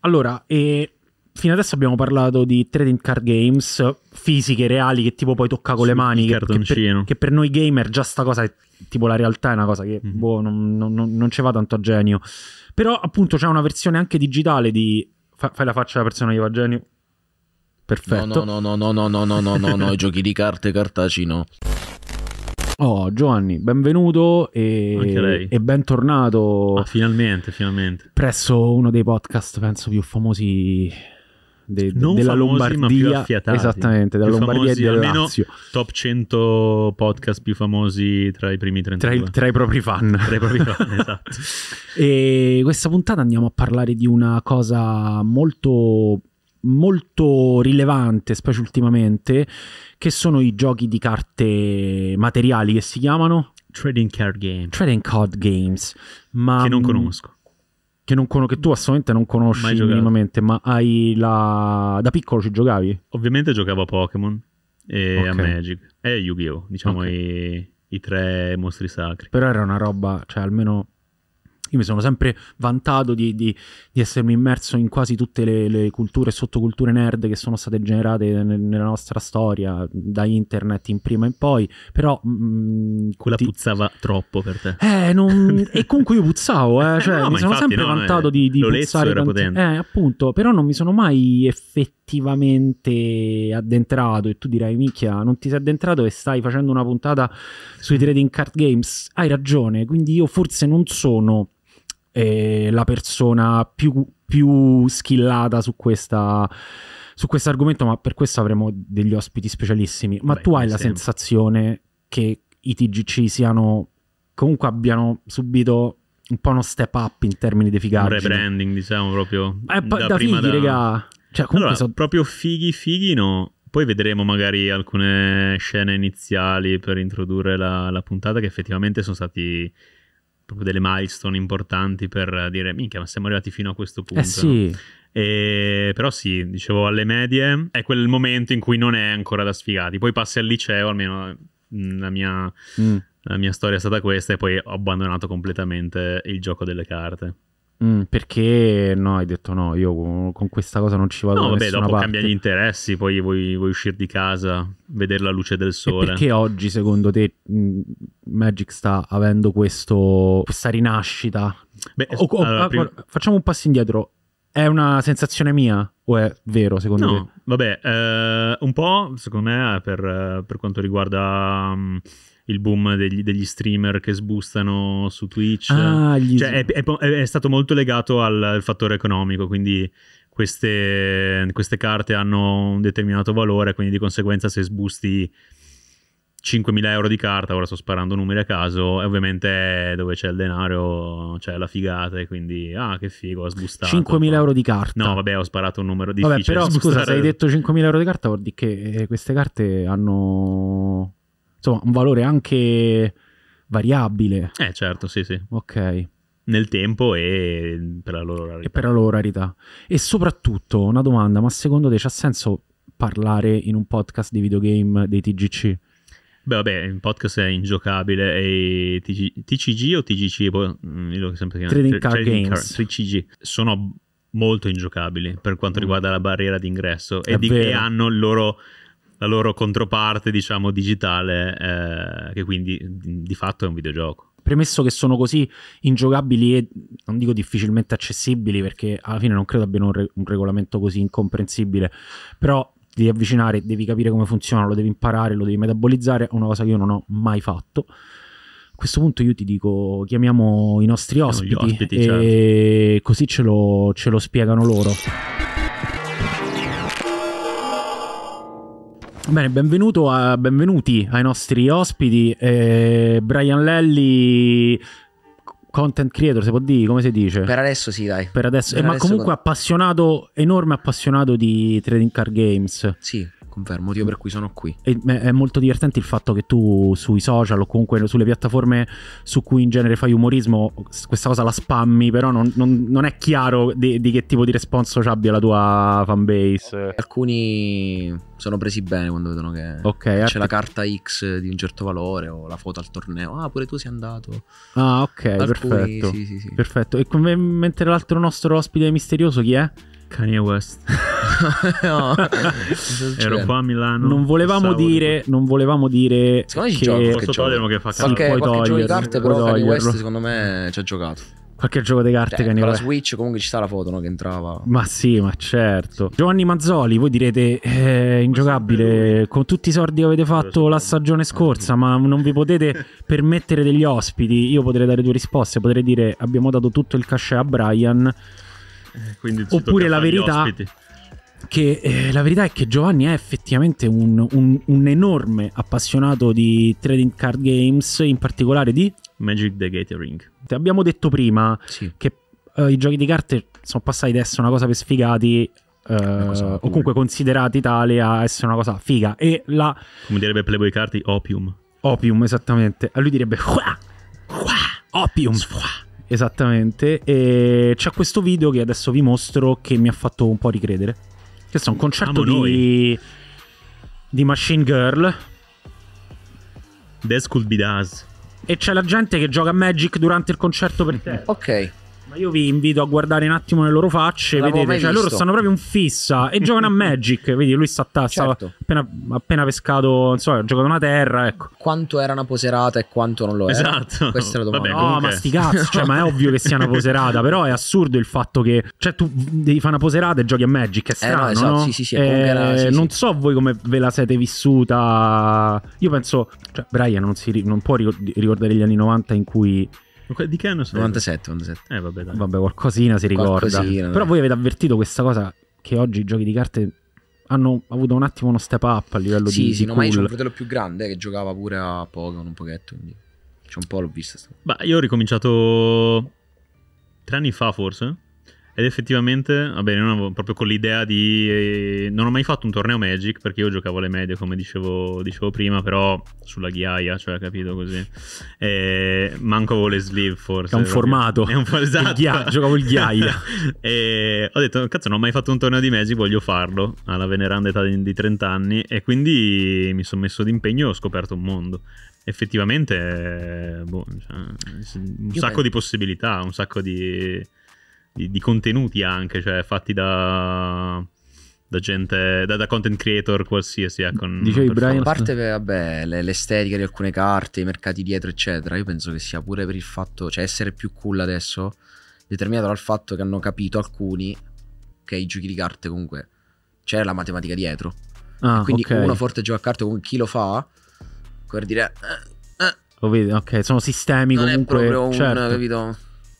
Allora, e fino adesso abbiamo parlato di trading card games fisiche, reali, che tipo poi tocca con sì, le mani. Che per, che per, noi gamer già sta cosa è tipo la realtà, è una cosa che mm-hmm. boh, non, non, non ci va tanto a genio. Però appunto c'è una versione anche digitale di... Fa, fai la faccia alla persona che va a genio. Perfetto. No, no, no, no, no, no, no, no, no, no, i giochi di carte cartacei no. Oh, Giovanni, benvenuto e, e bentornato. Ah, finalmente, finalmente. Presso uno dei podcast, penso, più famosi de, de, della famosi, Lombardia. Esattamente, della più Lombardia famosi, e del Lazio. Top 100 podcast più famosi tra i primi 30. Tra, tra, i propri fan. tra i propri fan, esatto. E questa puntata andiamo a parlare di una cosa molto molto rilevante, specie ultimamente, che sono i giochi di carte materiali che si chiamano Trading Card Games. Trading Card Games, ma che non mm, conosco. Che, non con- che tu assolutamente non conosci minimamente, ma hai la... da piccolo ci giocavi? Ovviamente giocavo a Pokémon e okay. a Magic e a Yu-Gi-Oh! Diciamo okay. i... i tre mostri sacri. Però era una roba, cioè almeno io mi sono sempre vantato di, di, di essermi immerso in quasi tutte le, le, culture e sottoculture nerd che sono state generate nel, nella nostra storia, da internet in prima in poi, però... Mh, mm, mm, Quella ti... puzzava troppo per te. Eh, non... e comunque io puzzavo, eh, cioè, no, mi sono infatti, sempre no, vantato eh, di, di puzzare... Era tanti... Eh, appunto, però non mi sono mai effettivamente addentrato e tu dirai, micchia, non ti sei addentrato e stai facendo una puntata sui trading card games, hai ragione, quindi io forse non sono eh, la persona più, più skillata su questa su questo argomento, ma per questo avremo degli ospiti specialissimi. Ma Beh, tu hai la sempre. sensazione che i TGC siano comunque abbiano subito un po' uno step up in termini di figaggine. Un rebranding, diciamo, proprio eh, da, da prima fighi, da... raga. Cioè, allora, so... proprio fighi fighi no. Poi vedremo magari alcune scene iniziali per introdurre la, la puntata che effettivamente sono stati proprio delle milestone importanti per dire minchia ma siamo arrivati fino a questo punto eh sì. E, però sì dicevo alle medie è quel momento in cui non è ancora da sfigati poi passi al liceo almeno mm, la mia, mm. la mia storia è stata questa e poi ho abbandonato completamente il gioco delle carte Mm, perché no, hai detto no, io con, questa cosa non ci vado. No, vabbè, dopo cambia gli interessi, poi vuoi, vuoi, uscire di casa, vedere la luce del sole. E perché oggi, secondo te, mm, Magic sta avendo questo, questa rinascita? Beh, o, o, ah, prima... Facciamo un passo indietro. È una sensazione mia o è vero secondo no, te? No, vabbè, eh, un po' secondo me per, per quanto riguarda... Um, il boom degli, degli, streamer che sbustano su Twitch. Ah, cioè, è, è, è, stato molto legato al, al fattore economico, quindi queste, queste, carte hanno un determinato valore, quindi di conseguenza se sbusti 5.000 euro di carta, ora sto sparando numeri a caso, e ovviamente dove c'è il denaro c'è la figata e quindi ah che figo, ho sbustato. 5.000 euro di carta. No, vabbè, ho sparato un numero difficile. Vabbè, però scusa, se hai detto 5.000 euro di carta vuol dire che queste carte hanno insomma, un valore anche variabile. Eh, certo, sì, sì. Ok. Nel tempo e per la loro rarità. E per la loro rarità. E soprattutto, una domanda, ma secondo te c'ha senso parlare in un podcast di videogame dei TGC? Beh, vabbè, il podcast è ingiocabile. E TG, TCG o TGC? Poi, boh, mm, io l'ho sempre chiamato. Trading Card Trading Games. Car, TCG. Sono molto ingiocabili per quanto mm. riguarda mm. la barriera d'ingresso. E, di, e hanno il loro la loro controparte, diciamo, digitale, eh, che quindi di fatto è un videogioco. Premesso che sono così ingiocabili e non dico difficilmente accessibili, perché alla fine non credo abbiano un, re- un regolamento così incomprensibile, però devi avvicinare, devi capire come funziona, lo devi imparare, lo devi metabolizzare, è una cosa che io non ho mai fatto. A questo punto io ti dico, chiamiamo i nostri ospiti, ospiti e certo. così ce lo, ce lo spiegano loro. Bene, benvenuto a, benvenuti ai nostri ospiti. Eh, Brian Lelli, content creator, si può dire, come si dice? Per adesso sì, dai. Per adesso, per eh, adesso ma comunque con... appassionato, enorme appassionato di trading card games. Sì, confermo, motivo per cui sono qui. È, è, molto divertente il fatto che tu sui social o comunque sulle piattaforme su cui in genere fai umorismo, questa cosa la spammi, però non, non, non è chiaro di, di, che tipo di responso ci abbia la tua fanbase. Eh. Alcuni sono presi bene quando vedono che okay, c'è art- la carta X di un certo valore o la foto al torneo. Ah, pure tu sei andato. Ah, ok, Alcuni, perfetto. Sì, sì, sì. Perfetto. E come, mentre l'altro nostro ospite misterioso chi è? Kanye West. no. Ero qua a Milano. Non volevamo, dire, non volevamo dire. Secondo me ci gioca. che fa cazzo. Qualche, qualche gioco di carte, però Kanye West, secondo me, ci ha giocato qualche gioco di carte cioè, che ne va. la Switch comunque ci sta la foto no, che entrava. Ma sì, ma certo. Giovanni Mazzoli, voi direte eh, ingiocabile con tutti i soldi che avete fatto la stagione scorsa, ma non vi potete permettere degli ospiti. Io potrei dare due risposte, potrei dire abbiamo dato tutto il cachet a Brian. Eh, Oppure la verità gli che eh, la verità è che Giovanni è effettivamente un, un, un, enorme appassionato di trading card games, in particolare di Magic the Gathering. Abbiamo detto prima sì. che eh, i giochi di carte sono passati ad essere una cosa per sfigati Uh, o comunque considerati tale a essere una cosa figa. E la. Come direbbe Playboy Carti, opium. Opium, esattamente. A lui direbbe. Hua, hua, opium. Hua. Esattamente. E c'è questo video che adesso vi mostro che mi ha fatto un po' ricredere. Questo è un concerto di, di Machine Girl. This could be us. E c'è la gente che gioca Magic durante il concerto per te. Ok. Io vi invito a guardare un attimo le loro facce, non vedete, cioè loro stanno proprio un fissa e giocano a Magic, vedi, lui sta a certo. appena, appena, pescato, insomma, ha giocato una terra, ecco. Quanto era una poserata e quanto non lo era? Esatto. Questa è la domanda. Vabbè, comunque... No, ma sti cazzi, cioè, ma è ovvio che sia una poserata, però è assurdo il fatto che, cioè, tu devi fare una poserata e giochi a Magic, è strano, eh no, esatto, no? Sì, sì, sì, eh, era, sì Non sì. so voi come ve la siete vissuta, io penso, cioè, Brian non, si, non può ricordare gli anni 90 in cui di che anno sono? 97, 97. Eh, vabbè, dai. vabbè, qualcosina si ricorda. Qualcosina, Però voi avete avvertito questa cosa che oggi i giochi di carte hanno avuto un attimo uno step up a livello sì, di. Sì, sì, cool. no, ma io c'ho un fratello più grande che giocava pure a Pokémon un pochetto. Quindi c'è un po' l'ho visto. Beh, io ho ricominciato tre anni fa forse. Ed effettivamente, vabbè, non avevo proprio con l'idea di... Eh, non ho mai fatto un torneo Magic perché io giocavo alle medie, come dicevo, dicevo prima, però sulla ghiaia, cioè, capito così. E eh, manco avevo le sleeve, forse. È un formato. È un po' esatto. ghia- giocavo il ghiaia. e ho detto, cazzo, non ho mai fatto un torneo di Magic, voglio farlo alla veneranda età di, di 30 anni. E quindi mi sono messo d'impegno e ho scoperto un mondo effettivamente eh, boh, cioè, un Io sacco penso. di possibilità, un sacco di di, di contenuti anche, cioè fatti da, da gente, da, da, content creator qualsiasi. Eh, ecco, con, Dicevi Brian, a parte vabbè, le, l'estetica di alcune carte, i mercati dietro, eccetera, io penso che sia pure per il fatto, cioè essere più cool adesso, determinato dal fatto che hanno capito alcuni che i giochi di carte comunque c'è la matematica dietro. Ah, quindi okay. uno forte gioca a carte con chi lo fa, per dire... Eh, eh, lo vedi, ok, sono sistemi non comunque... È proprio un, certo. capito?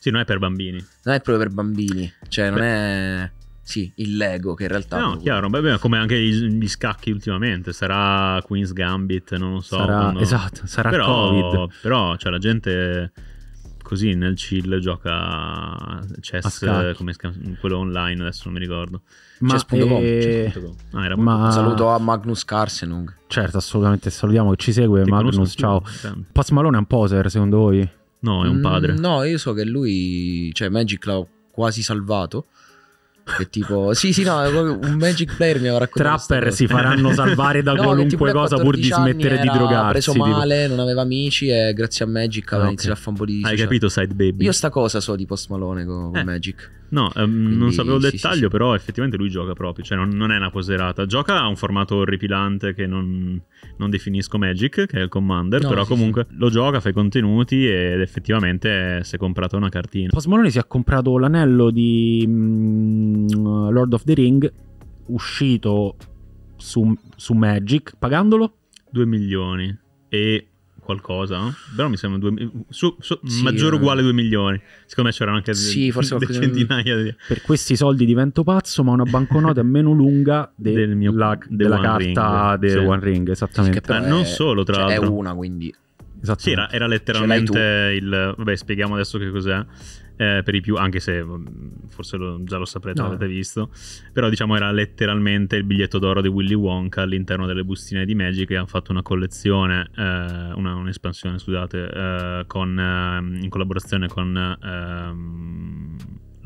Sì, non è per bambini. Non è proprio per bambini, cioè non Beh. è... Sì, il Lego che in realtà... No, chiaro, beh, come anche gli, scacchi ultimamente, sarà Queen's Gambit, non lo so. Sarà, quando... Esatto, sarà però, Covid. Però, cioè, la gente così nel chill gioca chess, come quello online, adesso non mi ricordo. Ma chess.com. E... Chess eh, ah, ma... Saluto a Magnus Carsenung. Certo, assolutamente, salutiamo chi ci segue, Ti Magnus, ciao. Pass Malone è un poser, secondo voi? No, è un padre. Mm, no, io so che lui, cioè Magic l'ha quasi salvato. Che tipo, sì, sì, no, un Magic Player mi aveva raccontato. Trapper si faranno salvare da no, qualunque cosa pur di smettere di drogarsi. Ha preso male, tipo. non aveva amici e grazie a Magic aveva ah, okay. iniziato a fare un po' di. Hai cioè. capito, Side Baby? Io sta cosa so di Post Malone con, eh. con Magic. No, ehm, Quindi, non sapevo il sì, dettaglio, sì, però effettivamente lui gioca proprio, cioè non, non, è una poserata. Gioca a un formato orripilante che non, non definisco Magic, che è il Commander, no, però comunque lo gioca, fa i contenuti ed effettivamente si è comprato una cartina. Pasmolone si è comprato l'anello di mh, mm, Lord of the Ring, uscito su, su Magic, pagandolo? 2 milioni e qualcosa, però mi sembra due, su, su, sì, maggiore o eh. uguale 2 milioni. Secondo me c'erano anche sì, de, centinaia di... Per questi soldi divento pazzo, ma una banconota è meno lunga de, del mio, la, della carta del sì. One Ring, esattamente. Sì, eh, non solo, tra cioè, l'altro. È una, quindi... Sì, era, era letteralmente il... Vabbè, spieghiamo adesso che cos'è eh, per i più, anche se mm, forse lo, già lo saprete, no. l'avete visto, però diciamo era letteralmente il biglietto d'oro di Willy Wonka all'interno delle bustine di Magic e hanno fatto una collezione, eh, una, un'espansione scusate, eh, con, ehm, in collaborazione con... Ehm,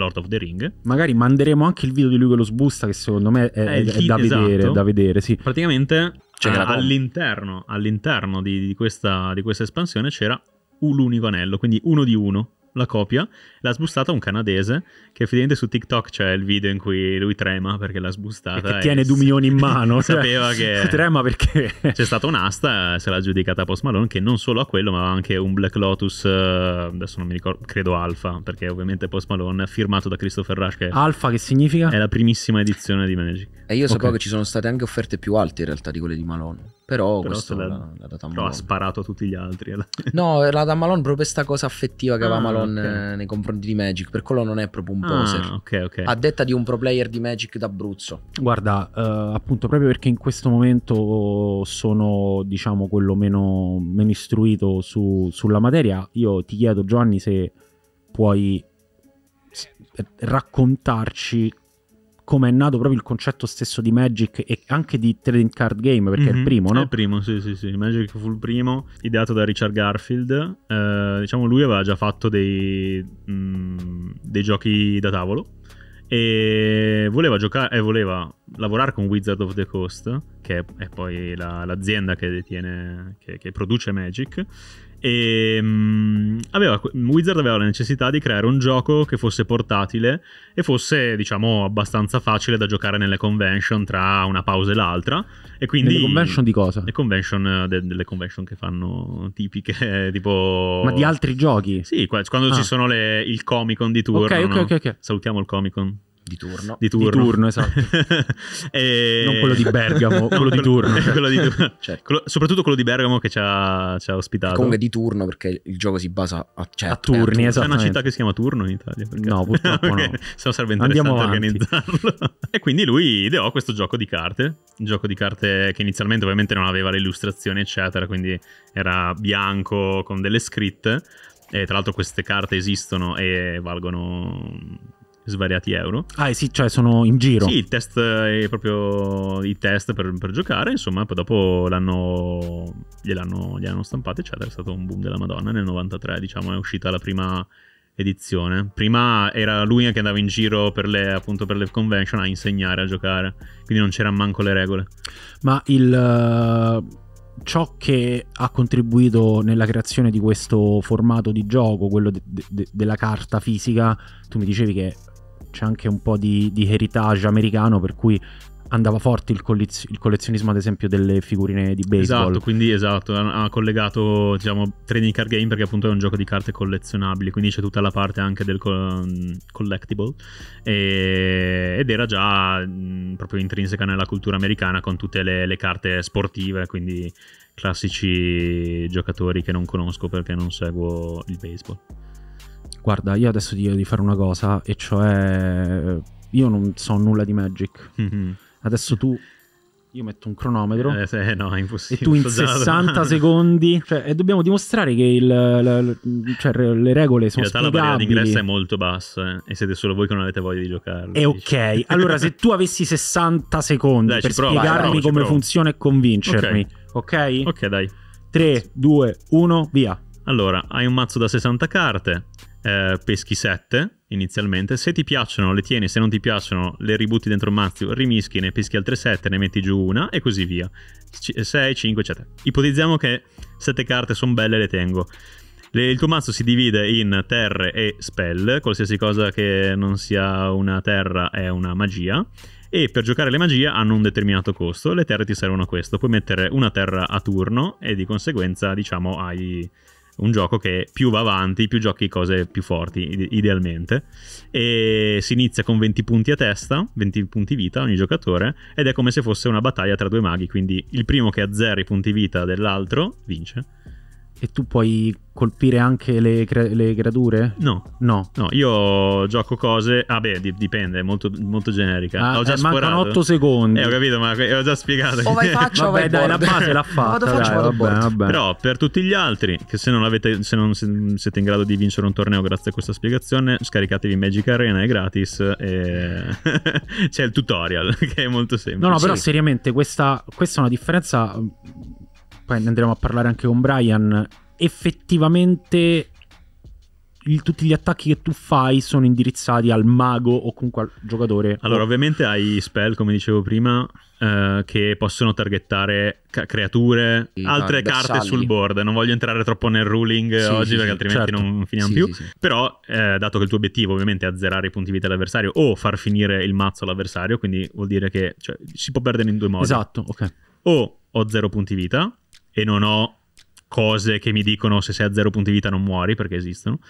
Lord of the Ring. Magari manderemo anche il video di lui che lo sbusta, che secondo me è, eh, è, è da, esatto. vedere, da vedere. Sì. Praticamente cioè, ah, all'interno, all'interno di, di, questa, di questa espansione c'era un unico anello, quindi uno di uno la copia, l'ha sbustata un canadese che effettivamente su TikTok c'è il video in cui lui trema perché l'ha sbustata. E che tiene 2 milioni in mano. Cioè, sapeva che... Trema perché... c'è stata un'asta, se l'ha giudicata Post Malone, che non solo a quello ma anche un Black Lotus, eh, adesso non mi ricordo, credo Alfa, perché ovviamente Post Malone firmato da Christopher Rush. Che Alpha che significa? È la primissima edizione di Magic. E io sapevo che ci sono state anche offerte più alte in realtà di quelle di Malone. Però, però questo l'ha, l'ha dato a Però ha sparato a tutti gli altri. Eh. no, l'ha dato a Malone proprio questa cosa affettiva che ah, aveva Malone okay. nei confronti di Magic. Per quello non è proprio un ah, poser. Ah, okay, okay. A detta di un pro player di Magic d'Abruzzo. Guarda, eh, appunto, proprio perché in questo momento sono, diciamo, quello meno, meno istruito su, sulla materia, io ti chiedo, Giovanni, se puoi raccontarci come è nato proprio il concetto stesso di Magic e anche di trading card game, perché mm-hmm. è il mhm, primo, no? È il primo, sì, sì, sì. Magic fu il primo, ideato da Richard Garfield. Eh, diciamo, lui aveva già fatto dei, mh, mm, dei giochi da tavolo e voleva giocare eh, voleva lavorare con Wizard of the Coast che è, poi la, l'azienda che detiene che, che, produce Magic e um, aveva, Wizard aveva la necessità di creare un gioco che fosse portatile e fosse, diciamo, abbastanza facile da giocare nelle convention tra una pausa e l'altra. E quindi, nelle convention di cosa? Le convention, de, delle convention che fanno tipiche, tipo. Ma di altri giochi? Sì, quando ah. ci sono le, il Comic Con di turno. Ok, ok, ok. Salutiamo il Comic Con. Di turno. Di turno, di turno esatto. e... Non quello di Bergamo, quello, di turno. quello di turno. Certo. Quello, soprattutto quello di Bergamo che ci ha, ci ha ospitato. E comunque di turno perché il gioco si basa a, certo, a turni. Esatto. C'è una città che si chiama Turno in Italia. Perché... No, purtroppo okay. no. Se no sarebbe interessante organizzarlo. e quindi lui ideò questo gioco di carte. Un gioco di carte che inizialmente ovviamente non aveva le illustrazioni eccetera, quindi era bianco con delle scritte. E tra l'altro queste carte esistono e valgono svariati euro. Ah, sì, cioè sono in giro. Sì, il test è proprio i test per, per giocare, insomma, poi dopo l'hanno, gliel'hanno, gliel'hanno stampato, eccetera. È stato un boom della Madonna. Nel 93, diciamo, è uscita la prima edizione. Prima era lui che andava in giro per le, appunto, per le convention a insegnare a giocare, quindi non c'erano manco le regole. Ma il... Uh ciò che ha contribuito nella creazione di questo formato di gioco, quello de- de- della carta fisica, tu mi dicevi che c'è anche un po' di, di heritage americano per cui andava forte il, colliz- il, collezionismo, ad esempio, delle figurine di baseball. Esatto, quindi esatto, ha collegato, diciamo, Trading Card Game perché appunto è un gioco di carte collezionabili, quindi c'è tutta la parte anche del co- mm, collectible e- ed era già mh, mm, proprio intrinseca nella cultura americana con tutte le, le carte sportive, quindi classici giocatori che non conosco perché non seguo il baseball. Guarda, io adesso ti chiedo di fare una cosa, e cioè io non so nulla di Magic. Mm-hmm. Adesso tu io metto un cronometro eh, se, no, e tu in 60 secondi cioè, e dobbiamo dimostrare che il, la, la, cioè, le regole sono in realtà spiegabili. la barriera d'ingresso è molto bassa eh, e siete solo voi che non avete voglia di giocarlo è ok allora se tu avessi 60 secondi dai, per provo, spiegarmi vai, no, come funziona e convincermi ok? Ok, dai 3, 2, 1, via allora hai un mazzo da 60 carte eh, peschi 7 inizialmente. Se ti piacciono le tieni, se non ti piacciono le ributti dentro un mazzo, rimischi, ne pischi altre 7, ne metti giù una e così via. 6, 5, eccetera. Ipotizziamo che 7 carte sono belle e le tengo. Le, il tuo mazzo si divide in terre e spell, qualsiasi cosa che non sia una terra è una magia. E per giocare le magie hanno un determinato costo, le terre ti servono a questo. Puoi mettere una terra a turno e di conseguenza, diciamo, hai un gioco che più va avanti, più giochi cose più forti, idealmente. E si inizia con 20 punti a testa, 20 punti vita ogni giocatore, ed è come se fosse una battaglia tra due maghi, quindi il primo che ha azzera i punti vita dell'altro vince. E tu puoi colpire anche le, cre- le creature? No. no. no. io gioco cose. Ah, beh, di- dipende, è molto, molto generica. Ah, ho già eh, sporato. mancano 8 secondi. Eh, ho capito, ma ho già spiegato. O oh, vai faccia vabbè, o vai dai, board. la base l'ha fatta. Vado faccia, dai, vado vabbè, vabbè. Però per tutti gli altri, che se non, avete, se non siete in grado di vincere un torneo grazie a questa spiegazione, scaricatevi Magic Arena, è gratis. E... C'è il tutorial, che è molto semplice. No, no, però seriamente, questa, questa è una differenza poi ne andremo a parlare anche con Brian, effettivamente il, tutti gli attacchi che tu fai sono indirizzati al mago o comunque al giocatore. Allora, ovviamente hai spell, come dicevo prima, eh, che possono targettare ca- creature, sì, altre no, carte sul board. Non voglio entrare troppo nel ruling sì, oggi sì, perché altrimenti certo. non finiamo più. Però, eh, dato che il tuo obiettivo ovviamente è azzerare i punti vita all'avversario o far finire il mazzo all'avversario, quindi vuol dire che cioè, si può perdere in due modi. Esatto, ok. O ho zero punti vita e non ho cose che mi dicono se sei a zero punti vita non muori perché esistono.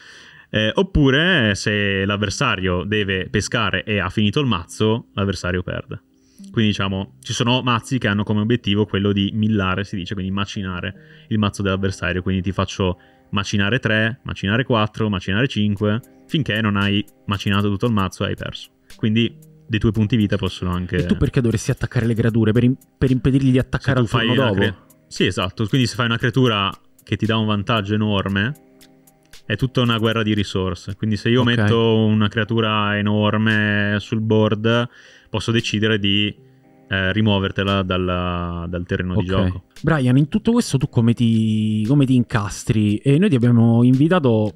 Eh, oppure eh, se l'avversario deve pescare e ha finito il mazzo, l'avversario perde. Quindi diciamo, ci sono mazzi che hanno come obiettivo quello di millare, si dice, quindi macinare il mazzo dell'avversario. Quindi ti faccio macinare 3, macinare 4, macinare 5, finché non hai macinato tutto il mazzo e hai perso. Quindi dei tuoi punti vita possono anche... E tu perché dovresti attaccare le gradure? Per, im- per impedirgli di attaccare al turno dopo? Cre- sì, esatto. Quindi se fai una creatura che ti dà un vantaggio enorme, è tutta una guerra di risorse. Quindi se io okay. metto una creatura enorme sul board, posso decidere di eh, rimuovertela dalla, dal terreno okay. di gioco. Brian, in tutto questo tu come ti, come ti incastri? E noi ti abbiamo invitato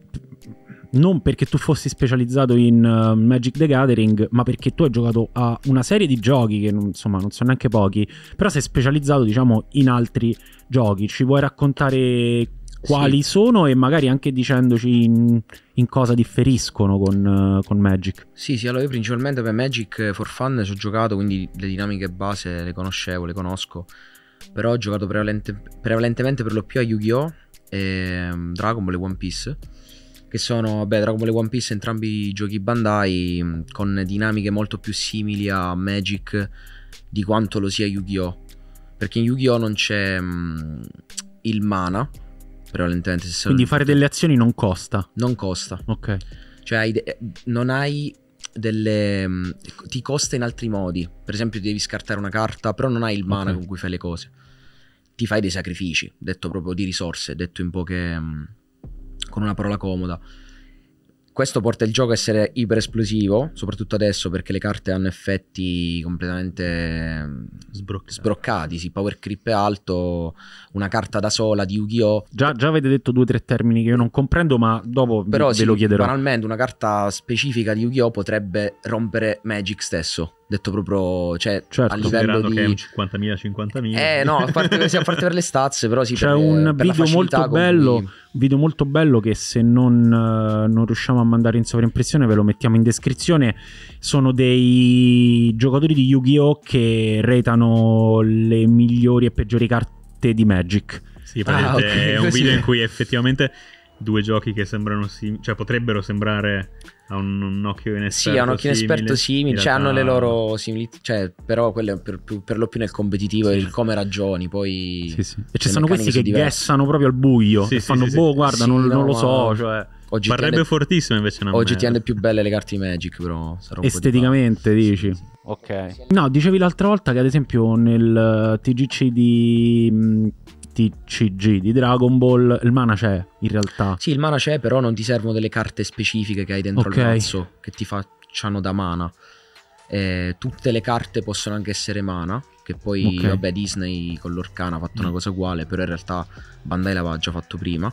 non perché tu fossi specializzato in uh, Magic the Gathering, ma perché tu hai giocato a una serie di giochi che non, insomma non sono neanche pochi, però sei specializzato diciamo in altri giochi. Ci vuoi raccontare quali sì. sono e magari anche dicendoci in, in cosa differiscono con, uh, con, Magic. Sì, sì, allora io principalmente per Magic eh, for Fun ci ho giocato, quindi le dinamiche base le conoscevo, le conosco, però ho giocato prevalente, prevalentemente per lo più a Yu-Gi-Oh! E ehm, Dragon Ball e One Piece che sono beh, Dragon Ball e One Piece, entrambi giochi Bandai mm, con dinamiche molto più simili a Magic di quanto lo sia Yu-Gi-Oh! Perché in Yu-Gi-Oh! non c'è mh, mm, il mana, prevalentemente. Se Quindi fare delle azioni non costa? Non costa. Ok. Cioè hai de- non hai delle... Mm, ti costa in altri modi. Per esempio devi scartare una carta, però non hai il mana okay. con cui fai le cose. Ti fai dei sacrifici, detto proprio di risorse, detto in poche... Mh, con una parola comoda. Questo porta il gioco a essere iperesplosivo, soprattutto adesso perché le carte hanno effetti completamente mm, sbroccati. sbroccati sì, power creep è alto, una carta da sola di Yu-Gi-Oh! Già, già, avete detto due o tre termini che io non comprendo, ma dopo Però, ve, sì, ve lo chiederò. Però, Banalmente, una carta specifica di Yu-Gi-Oh! potrebbe rompere Magic stesso Detto proprio, cioè, certo, a livello di... che 50.000, 50.000. Eh no, a parte, sì, a parte per le stazze, però sì, C'è per, un per video, molto bello, i... video molto bello che se non, eh, non riusciamo a mandare in sovraimpressione ve lo mettiamo in descrizione. Sono dei giocatori di Yu-Gi-Oh! che retano le migliori e peggiori carte di Magic. Sì, ah, okay, è un video in cui effettivamente due giochi che sembrano simili, cioè potrebbero sembrare ha un, un occhio inesperto sì ha un occhio inesperto simile, simile cioè hanno le loro similitudini cioè, però quello è per, per, lo più nel competitivo sì. il come ragioni poi sì, sì. e ci sono questi che guessano proprio al buio sì, e fanno boh guarda non, no, non, lo so cioè OGTN Parrebbe fortissimo invece una Oggi ti tiene più belle le carte Magic, però esteticamente di dici. Sì, sì. Ok. No, dicevi l'altra volta che ad esempio nel eh, TGC di mm, TCG di Dragon Ball, il mana c'è in realtà. Sì, il mana c'è, però non ti servono delle carte specifiche che hai dentro okay. il mazzo che ti facciano da mana. Eh, tutte le carte possono anche essere mana. Che poi, okay. vabbè, Disney con l'Orcana ha fatto mm. una cosa uguale, però in realtà Bandai l'aveva già fatto prima.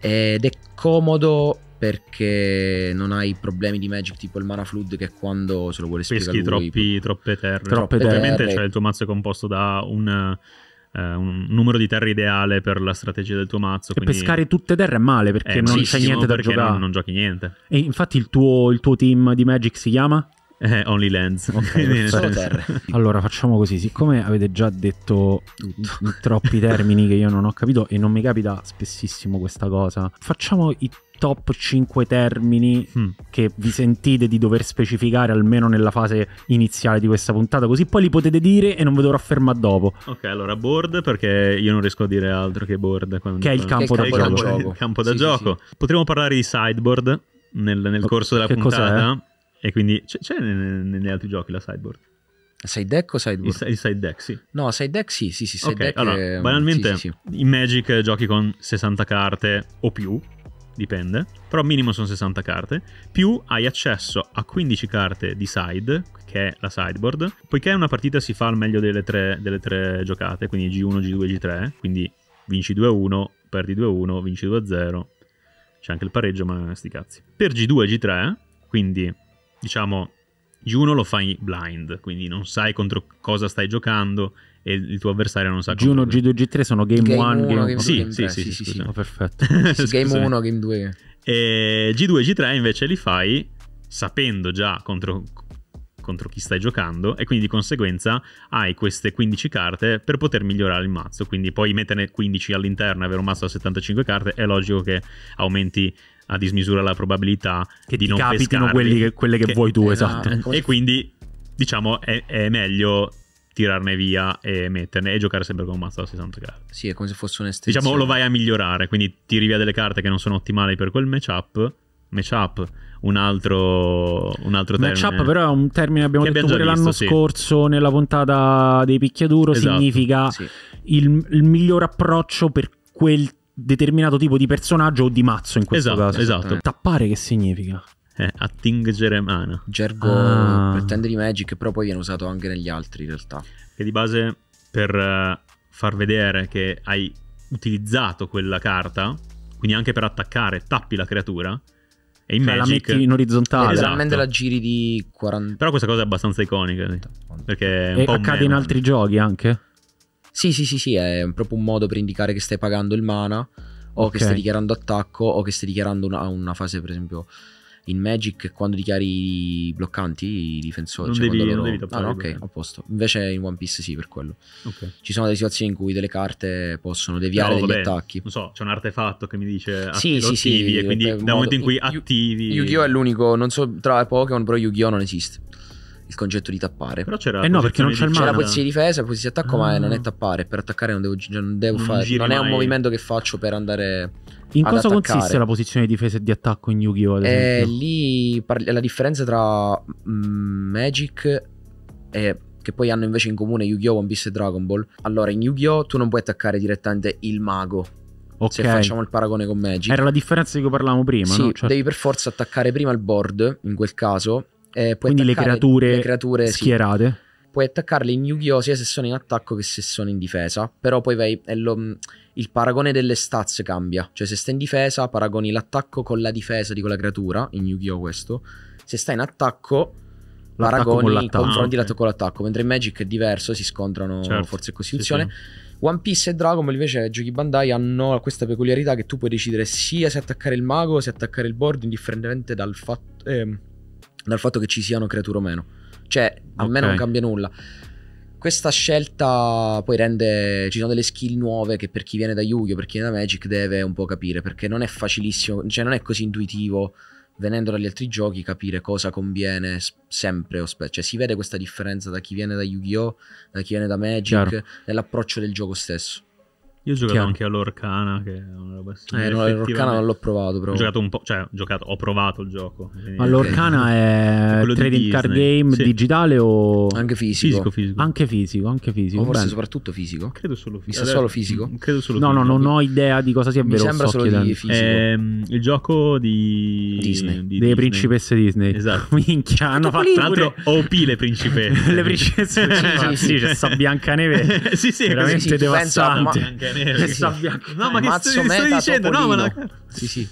Ed è comodo perché non hai problemi di Magic tipo il Mana Flood che quando se lo vuole spiegare Peschi lui, troppi, troppe terre. Troppe terre. Ovviamente cioè, il tuo mazzo è composto da un eh, un numero di terre ideale per la strategia del tuo mazzo. E cioè, quindi... pescare tutte terre è male perché è non c'è ehm, niente da giocare. Non, non giochi niente. E infatti il tuo, il tuo team di Magic si chiama? Eh, Only Lens. Okay, allora facciamo così: siccome avete già detto troppi termini che io non ho capito e non mi capita spessissimo questa cosa, facciamo i top 5 termini mm. che vi sentite di dover specificare almeno nella fase iniziale di questa puntata, così poi li potete dire e non vi dovrò fermare dopo. Ok, allora board perché io non riesco a dire altro che board. Quando... Che è il campo, è il campo da, gioco. gioco. Il campo da sì, gioco. Sì, sì. Potremmo parlare di sideboard nel, nel corso della che puntata. Cos'è? E quindi c'è, c'è negli altri giochi la sideboard? Side deck o sideboard? Il, side deck, sì. No, side deck sì, sì, sì. Side okay, deck allora, è... banalmente sì, sì, sì. in Magic giochi con 60 carte o più, dipende, però minimo sono 60 carte, più hai accesso a 15 carte di side, che è la sideboard, poiché una partita si fa al meglio delle tre, delle tre giocate, quindi G1, G2, G3, quindi vinci 2-1, perdi 2-1, vinci 2-0, c'è anche il pareggio, ma sti cazzi. Per G2 e G3, quindi diciamo Juno lo fai blind, quindi non sai contro cosa stai giocando e il tuo avversario non sa Juno, G2G3 sono game 1, game 2. Sì, sì, sì, sì, oh, perfetto. game 1, game 2. E G2 e G3 invece li fai sapendo già contro, contro chi stai giocando e quindi di conseguenza hai queste 15 carte per poter migliorare il mazzo quindi poi metterne 15 all'interno e avere un mazzo da 75 carte è logico che aumenti a dismisura la probabilità che di non pescare quelli che, quelle che, che, vuoi tu, esatto. esatto. E quindi diciamo è, è, meglio tirarne via e metterne e giocare sempre con un mazzo da 60 gradi. Sì, è come se fosse un'estensione. Diciamo lo vai a migliorare, quindi tiri via delle carte che non sono ottimali per quel matchup, matchup un altro, un altro termine. Matchup però è un termine abbiamo che detto abbiamo pure visto, l'anno sì. scorso nella puntata dei picchiaduro, esatto, significa sì. il, il miglior approccio per quel determinato tipo di personaggio o di mazzo in questo esatto, caso. Esatto. Eh. Tappare che significa? Eh, attingere mana. Gergo ah. per Tender Magic, però poi viene usato anche negli altri in realtà. Che di base per eh, far vedere che hai utilizzato quella carta, quindi anche per attaccare, tappi la creatura. E in cioè, Magic... la metti in orizzontale. Esattamente la giri di 40. Però questa cosa è abbastanza iconica. Sì. Perché. accade meno. in altri giochi anche? Sì, sì, sì, sì, è proprio un modo per indicare che stai pagando il mana o okay. che stai dichiarando attacco o che stai dichiarando una, una fase, per esempio, in Magic quando dichiari i bloccanti, i difensori. Non cioè devi, loro... non devi ah, no, ok, a posto. Invece in One Piece sì, per quello. Okay. Ci sono delle situazioni in cui delle carte possono deviare no, degli vabbè, attacchi. Non so, c'è un artefatto che mi dice sì, sì, attivi, sì, e quindi dal momento in cui attivi... Yu-Gi-Oh! è l'unico, non so tra Pokémon, però Yu-Gi-Oh! non esiste il concetto di tappare. Però c'era. Eh no, perché non c'è il mana. C'è la posizione di difesa, posizione di attacco, ah. ma non è ah. tappare. Per attaccare non devo, non devo non fare. Non mai. è un movimento che faccio per andare. In cosa attaccare. consiste la posizione di difesa e di attacco in Yu-Gi-Oh! Eh, lì parli, la differenza tra mm, Magic e che poi hanno invece in comune Yu-Gi-Oh! One Piece e Dragon Ball. Allora, in Yu-Gi-Oh! tu non puoi attaccare direttamente il mago. Okay. Se facciamo il paragone con Magic. Era la differenza di cui parlavamo prima, sì, no? Cioè... devi per forza attaccare prima il board, in quel caso, eh, Quindi le creature, le creature, schierate. Sì. Puoi attaccarle in Yu-Gi-Oh! sia se sono in attacco che se sono in difesa. Però poi vai, lo, mm, il paragone delle stats cambia. Cioè se stai in difesa paragoni l'attacco con la difesa di quella creatura, in Yu-Gi-Oh! questo. Se stai in attacco paragoni, con confronti l'attacco ah, con l'attacco. Mentre in Magic è diverso, si scontrano certo, forze e costituzione. Sì, sì. One Piece e Dragon Ball invece giochi Bandai hanno questa peculiarità che tu puoi decidere sia se attaccare il mago, se attaccare il board, indifferentemente dal fatto... Eh, dal fatto che ci siano creature o meno. Cioè, a okay. me non cambia nulla. Questa scelta poi rende. Ci sono delle skill nuove che per chi viene da Yu-Gi-Oh! per chi viene da Magic deve un po' capire. Perché non è facilissimo, cioè non è così intuitivo venendo dagli altri giochi capire cosa conviene sempre cioè si vede questa differenza da chi viene da Yu-Gi-Oh, da chi viene da Magic, Chiaro. nell'approccio del gioco stesso. Io ho giocato Chiaro. anche all'Orcana, che è una roba simile. Eh, l'Orcana non l'ho provato, però. Ho giocato un po', cioè, ho, giocato, ho provato il gioco. All'Orcana è, è trading card game sì. digitale o... Anche fisico. Fisico, fisico. Anche fisico, anche fisico. O forse soprattutto fisico? Credo solo fisico. Mi sa solo fisico? Mm, credo solo no, fisico. No, no, non ho idea di cosa sia Mi vero. Mi sembra solo chiedendo. di fisico. È ehm, il gioco di... Disney. Di Delle Disney. principesse Disney. Esatto. Minchia, hanno fatto... Tra l'altro OP le principesse. le principesse. sì, sì, c'è sta Biancaneve. Sì, sì, veramente devastante nere, sì. bianco. No, ma che stai, stai dicendo? No, ma la... Sì, sì.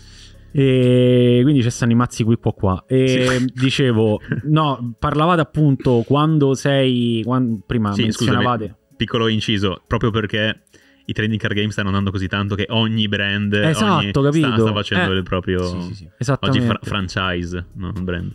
E quindi ci stanno i mazzi qui qua qua. E sì. dicevo, no, parlavate appunto quando sei. Quando, prima sì, menzionavate. Scusami, piccolo inciso, proprio perché i trading card game stanno andando così tanto che ogni brand esatto, ogni, sta, sta, facendo eh. il proprio sì, sì, sì. Oggi fra- franchise, non brand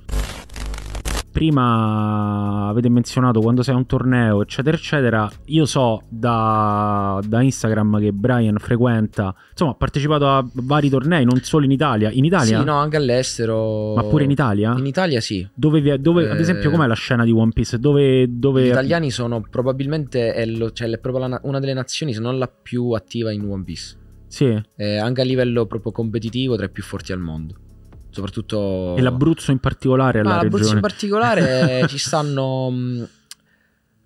prima avete menzionato quando sei a un torneo, eccetera, eccetera. Io so da, da, Instagram che Brian frequenta, insomma, ha partecipato a vari tornei, non solo in Italia. In Italia? Sì, no, anche all'estero. Ma pure in Italia? In Italia sì. Dove, dove ad eh, esempio, com'è la scena di One Piece? Dove, dove... Gli italiani sono probabilmente, è, lo, cioè, è proprio la, una delle nazioni, se non la più attiva in One Piece. Sì. Eh, anche a livello proprio competitivo, tra i più forti al mondo soprattutto... E l'Abruzzo in particolare? Ma l'Abruzzo regione. in particolare ci stanno... Mm,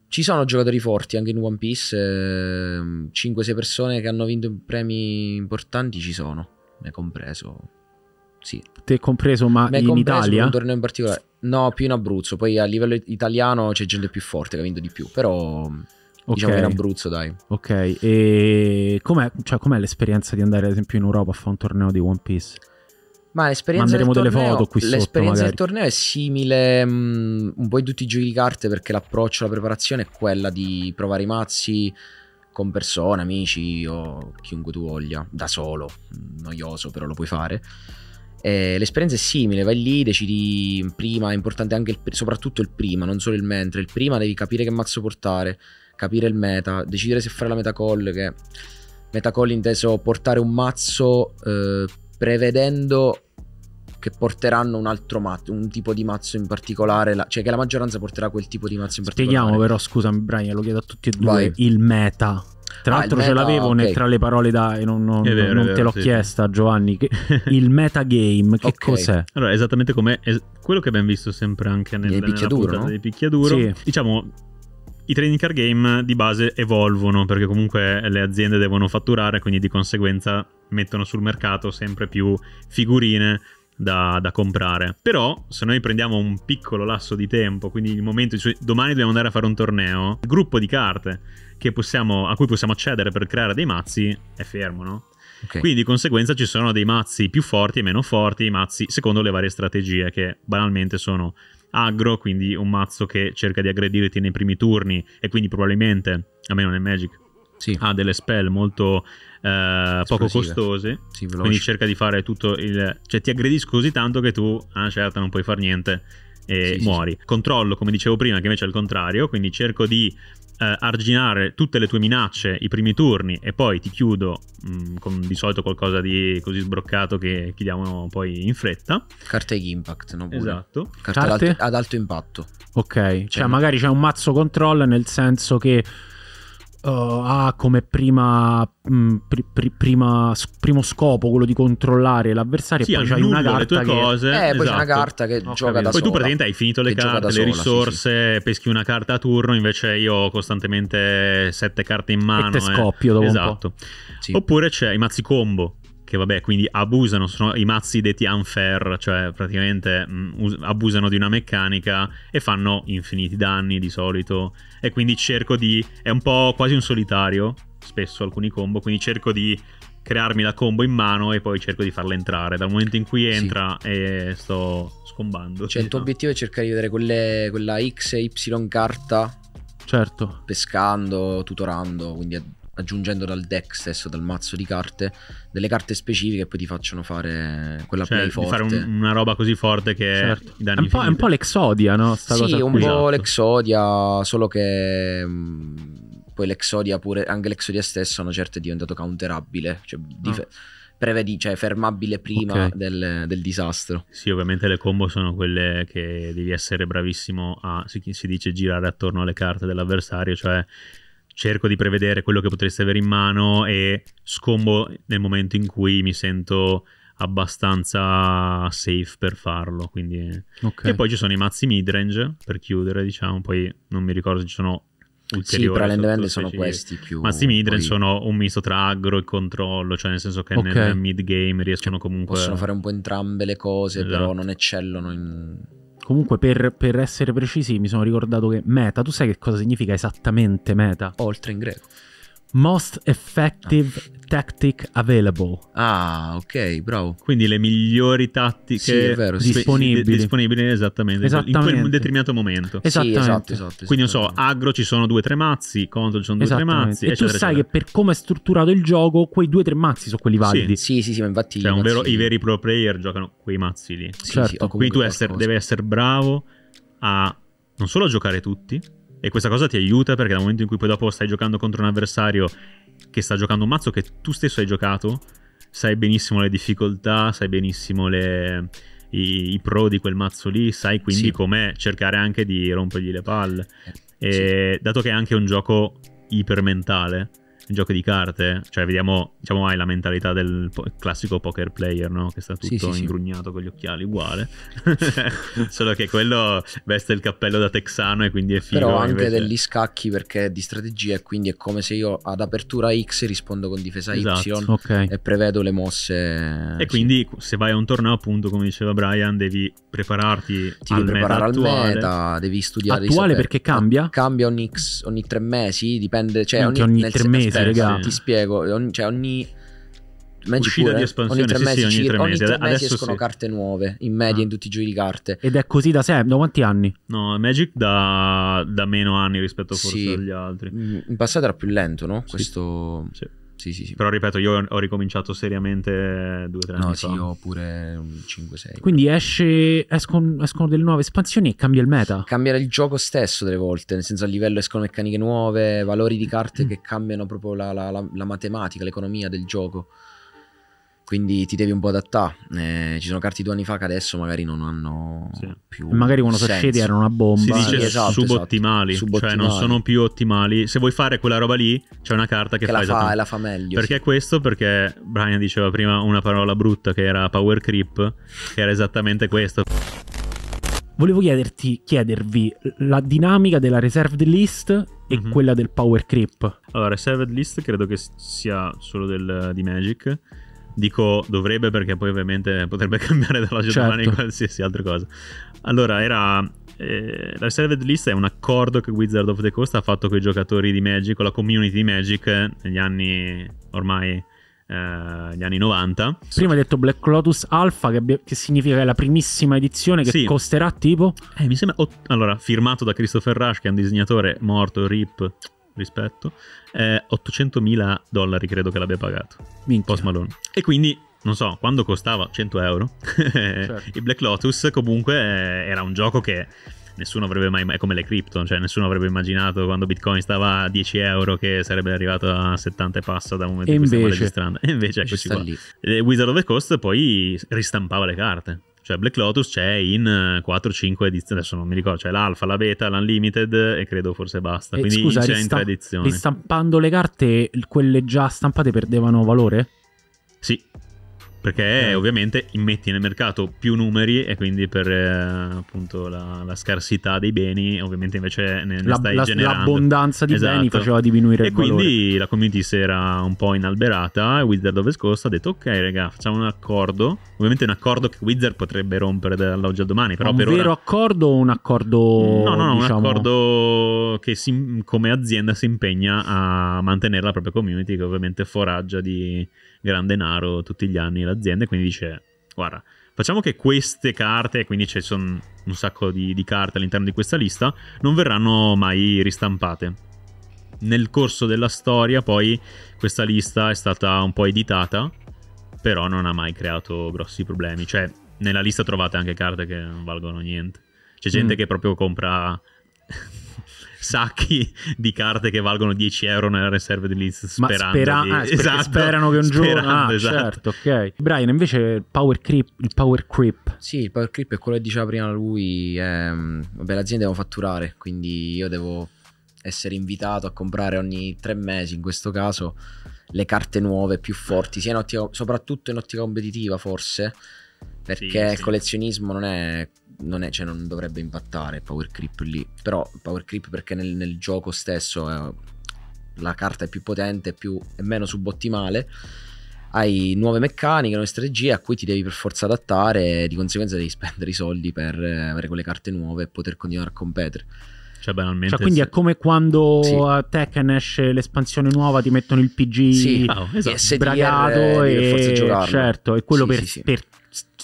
ci sono giocatori forti anche in One Piece, 5-6 ehm, persone che hanno vinto premi importanti ci sono, me compreso. Sì. Te compreso, ma me in compreso Italia? Un torneo in particolare. No, più in Abruzzo, poi a livello italiano c'è gente più forte che ha vinto di più, però mm, diciamo Okay. in Abruzzo, dai. Ok, e com'è, cioè, com'è l'esperienza di andare ad esempio in Europa a fare un torneo di One Piece? Ma l'esperienza, del torneo, l'esperienza sotto, del torneo, è simile mh, mm, un po' in tutti i giochi di carte perché l'approccio alla preparazione è quella di provare i mazzi con persone, amici o chiunque tu voglia, da solo, mm, noioso però lo puoi fare. E l'esperienza è simile, vai lì, decidi prima, è importante anche il, soprattutto il prima, non solo il mentre, il prima devi capire che mazzo portare, capire il meta, decidere se fare la meta call, che call inteso portare un mazzo... Eh, prevedendo che porteranno un altro mazzo, un tipo di mazzo in particolare, la- cioè che la maggioranza porterà quel tipo di mazzo in particolare. Spieghiamo però, scusami Brian, lo chiedo a tutti e due, Vai. il meta. Tra ah, l'altro meta, ce l'avevo okay. tra le parole da... non, non, vero, non vero, te l'ho sì. chiesta Giovanni, che, il metagame, che okay. cos'è? Allora, esattamente come es- quello che abbiamo visto sempre anche nel, nella puntata no? dei picchiaduro, sì. diciamo i trading card game di base evolvono perché comunque le aziende devono fatturare, quindi di conseguenza mettono sul mercato sempre più figurine da, da, comprare. Però, se noi prendiamo un piccolo lasso di tempo, quindi il momento in cioè, cui domani dobbiamo andare a fare un torneo, il gruppo di carte possiamo, a cui possiamo accedere per creare dei mazzi è fermo, no? Okay. Quindi di conseguenza ci sono dei mazzi più forti e meno forti, i mazzi secondo le varie strategie che banalmente sono aggro, quindi un mazzo che cerca di aggredirti nei primi turni e quindi probabilmente, almeno nel Magic, sì. ha delle spell molto eh, poco costose. Sì, quindi cerca di fare tutto il... cioè ti aggredisco così tanto che tu, ah certo, non puoi fare niente e sì, muori. Sì. Controllo, come dicevo prima, che invece è il contrario, quindi cerco di eh, arginare tutte le tue minacce i primi turni e poi ti chiudo mh, mm, con di solito qualcosa di così sbroccato che chiudiamo poi in fretta. Carte di Impact, no? Esatto. Carte, Carte? Ad, alto, ad alto impatto. Ok, cioè, cioè magari c'è un mazzo control nel senso che uh, ha come prima, mh, mm, pri, pri, prima, primo scopo quello di controllare l'avversario sì, e poi c'hai una carta le tue che... cose, eh, esatto. poi c'è una esatto. carta che Ho gioca capito. da poi sola. tu praticamente hai finito le carte, le risorse, sì, sì. peschi una carta a turno, invece io ho costantemente sette carte in mano e te eh. scoppio eh. dopo esatto. Sì. Oppure c'è i mazzi combo che vabbè, quindi abusano, sono i mazzi detti unfair, cioè praticamente mh, mm, abusano di una meccanica e fanno infiniti danni di solito. E quindi cerco di... è un po' quasi un solitario, spesso alcuni combo, quindi cerco di crearmi la combo in mano e poi cerco di farla entrare. Dal momento in cui entra sì. Eh, e sto scombando. Cioè, il tuo no? obiettivo è cercare di vedere quelle, quella X e Y carta. Certo. Pescando, tutorando, quindi aggiungendo dal deck stesso, dal mazzo di carte, delle carte specifiche che poi ti facciano fare quella cioè, play forte. fare un, una roba così forte che certo. è, un po', è un po' l'Exodia, no? Sta sì, un qui. po' esatto. l'Exodia, solo che mm, poi l'Exodia pure, anche l'Exodia stesso a una certa è diventato counterabile, cioè no. dif- ah. prevedi, cioè fermabile prima okay. del, del, disastro. Sì, ovviamente le combo sono quelle che devi essere bravissimo a, si, si, dice, girare attorno alle carte dell'avversario, cioè cerco di prevedere quello che potresti avere in mano e scombo nel momento in cui mi sento abbastanza safe per farlo. Quindi... Okay. E poi ci sono i mazzi midrange per chiudere, diciamo, poi non mi ricordo se ci sono ulteriori. Sì, però le land sono questi più. I Mazzi midrange poi... sono un misto tra aggro e controllo, cioè nel senso che okay. nel mid game riescono cioè, comunque. Possono fare un po' entrambe le cose, esatto. però non eccellono in Comunque, per, per essere precisi, mi sono ricordato che meta, tu sai che cosa significa esattamente meta? Oltre in greco. Most Effective Tactic Available. Ah, ok, bravo. Quindi le migliori tattiche sì, vero, disponibili. Sì, disponibili esattamente, esattamente, in quel determinato momento. Esattamente. Sì, esatto esatto, esatto, esatto, esatto, Quindi non so, agro ci sono due o tre mazzi, contro ci sono due o tre mazzi. E eccetera, tu sai eccetera. che per come è strutturato il gioco, quei due o tre mazzi sono quelli validi. Sì, sì, sì, ma infatti... Cioè, vero, i veri pro player giocano quei mazzi lì. Sì, certo. Quindi tu essere, devi essere bravo a non solo a giocare tutti, e questa cosa ti aiuta perché dal momento in cui poi dopo stai giocando contro un avversario che sta giocando un mazzo che tu stesso hai giocato, sai benissimo le difficoltà, sai benissimo le, i, i, pro di quel mazzo lì, sai quindi sì. com'è cercare anche di rompergli le palle. Eh, e, sì. Dato che è anche un gioco ipermentale, giochi di carte, cioè vediamo, diciamo, hai la mentalità del po- classico poker player, no? Che sta tutto sì, sì, ingrugnato sì. con gli occhiali, uguale. Solo che quello veste il cappello da texano e quindi è figo. Però anche invece... degli scacchi perché è di strategia e quindi è come se io ad apertura X rispondo con difesa esatto, Y okay. e prevedo le mosse. E quindi se vai a un torneo, appunto, come diceva Brian, devi prepararti Ti al devi meta al meta, devi studiare. Attuale perché cambia? Cambia ogni, X, ogni tre mesi, dipende, cioè ogni, ogni tre mesi raga. Sì. Ti spiego, ogni, cioè ogni... Magic di eh, espansione, ogni tre, sì, mesi, sì, ogni tre mesi, ogni tre mesi escono sì. carte nuove, in media ah. in tutti i giochi di carte. Ed è così da sempre, da quanti anni? No, Magic da, da meno anni rispetto forse agli altri. Mm, in passato era più lento, no? Questo... Sì. Sì, sì, sì. Però ripeto, io ho ricominciato seriamente due, 2-3 anni no, fa. No, sì, oppure pure 5-6. Quindi esce, escono, escono, delle nuove espansioni e cambia il meta. Cambia il gioco stesso delle volte, nel senso a livello escono meccaniche nuove, valori di carte mm. che cambiano proprio la, la, la, la matematica, l'economia del gioco quindi ti devi un po' adattare. Eh, ci sono carte due anni fa che adesso magari non hanno sì. più. E magari quando sono era una bomba. Si dice eh. esatto, subottimali, esatto. cioè non sono più ottimali. Se vuoi fare quella roba lì, c'è una carta che, che fa, la fa, la fa meglio. Perché sì. questo? Perché Brian diceva prima una parola brutta che era power creep, che era esattamente questo. Volevo chiederti, chiedervi la dinamica della reserved list e mm-hmm. quella del power creep. Allora, reserved list credo che sia solo del, di Magic Dico dovrebbe perché poi ovviamente potrebbe cambiare dalla certo. domani in qualsiasi altra cosa. Allora, era eh, la Reserved List è un accordo che Wizard of the Coast ha fatto con i giocatori di Magic, con la community di Magic eh, negli anni ormai eh, gli anni 90. Prima hai detto Black Lotus Alpha, che, che significa la primissima edizione che sì. costerà tipo. Eh, mi sembra. Ot- allora, firmato da Christopher Rush, che è un disegnatore morto, rip rispetto, eh, 800.000 dollari credo che l'abbia pagato. Minchia. Post Malone. E quindi non so, quando costava 100 euro, certo. il Black Lotus comunque eh, era un gioco che nessuno avrebbe mai, è come le crypto, cioè nessuno avrebbe immaginato quando Bitcoin stava a 10 euro che sarebbe arrivato a 70 e passa da un momento in cui stiamo registrando. E invece eccoci qua. Lì. Eh, Wizard of the Coast poi ristampava le carte, cioè Black Lotus c'è in 4-5 eh, edizioni, adesso non mi ricordo, c'è cioè l'alfa, la beta, l'unlimited e credo forse basta. Eh, Quindi eh, scusa, c'è in tre edizioni. Ristampando le carte, quelle già stampate perdevano valore? Sì, perché mm. ovviamente metti nel mercato più numeri e quindi per eh, appunto la, la, scarsità dei beni, ovviamente invece ne, ne la, stai la, generando. L'abbondanza di esatto. beni faceva diminuire e il valore. E quindi la community si era un po' inalberata e Wizard of the ha detto ok raga facciamo un accordo, ovviamente un accordo che Wizard potrebbe rompere dall'oggi al domani. Però un per vero ora... accordo o un accordo... No, no, no diciamo... un accordo che si, come azienda si impegna a mantenere la propria community che ovviamente foraggia di gran denaro tutti gli anni l'azienda, e quindi dice, guarda, facciamo che queste carte, quindi ci sono un sacco di, di carte all'interno di questa lista, non verranno mai ristampate. Nel corso della storia poi questa lista è stata un po' editata, però non ha mai creato grossi problemi. Cioè, nella lista trovate anche carte che non valgono niente. C'è gente mm. che proprio compra sacchi di carte che valgono 10 euro nella riserva di Liz sperando ah, spera- di... ah, sper- esatto, sperano che un giorno ah, esatto. certo ok Brian invece il power creep il power creep sì il power creep è quello che diceva prima lui è... Mm, vabbè l'azienda devo fatturare quindi io devo essere invitato a comprare ogni tre mesi in questo caso le carte nuove più forti sia in ottica soprattutto in ottica competitiva forse perché sì, sì. collezionismo non è, non è, cioè non dovrebbe impattare power creep lì, però power creep perché nel, nel gioco stesso eh, la carta è più potente, più, è meno subottimale, hai nuove meccaniche, nuove strategie a cui ti devi per forza adattare e di conseguenza devi spendere i soldi per eh, avere quelle carte nuove e poter continuare a competere. Cioè, banalmente. Cioè, quindi è come quando sì. a Tekken esce l'espansione nuova, ti mettono il PG sì. oh, esatto. bragato eh, e, e forza giocarlo. certo, è quello sì, per, sì, per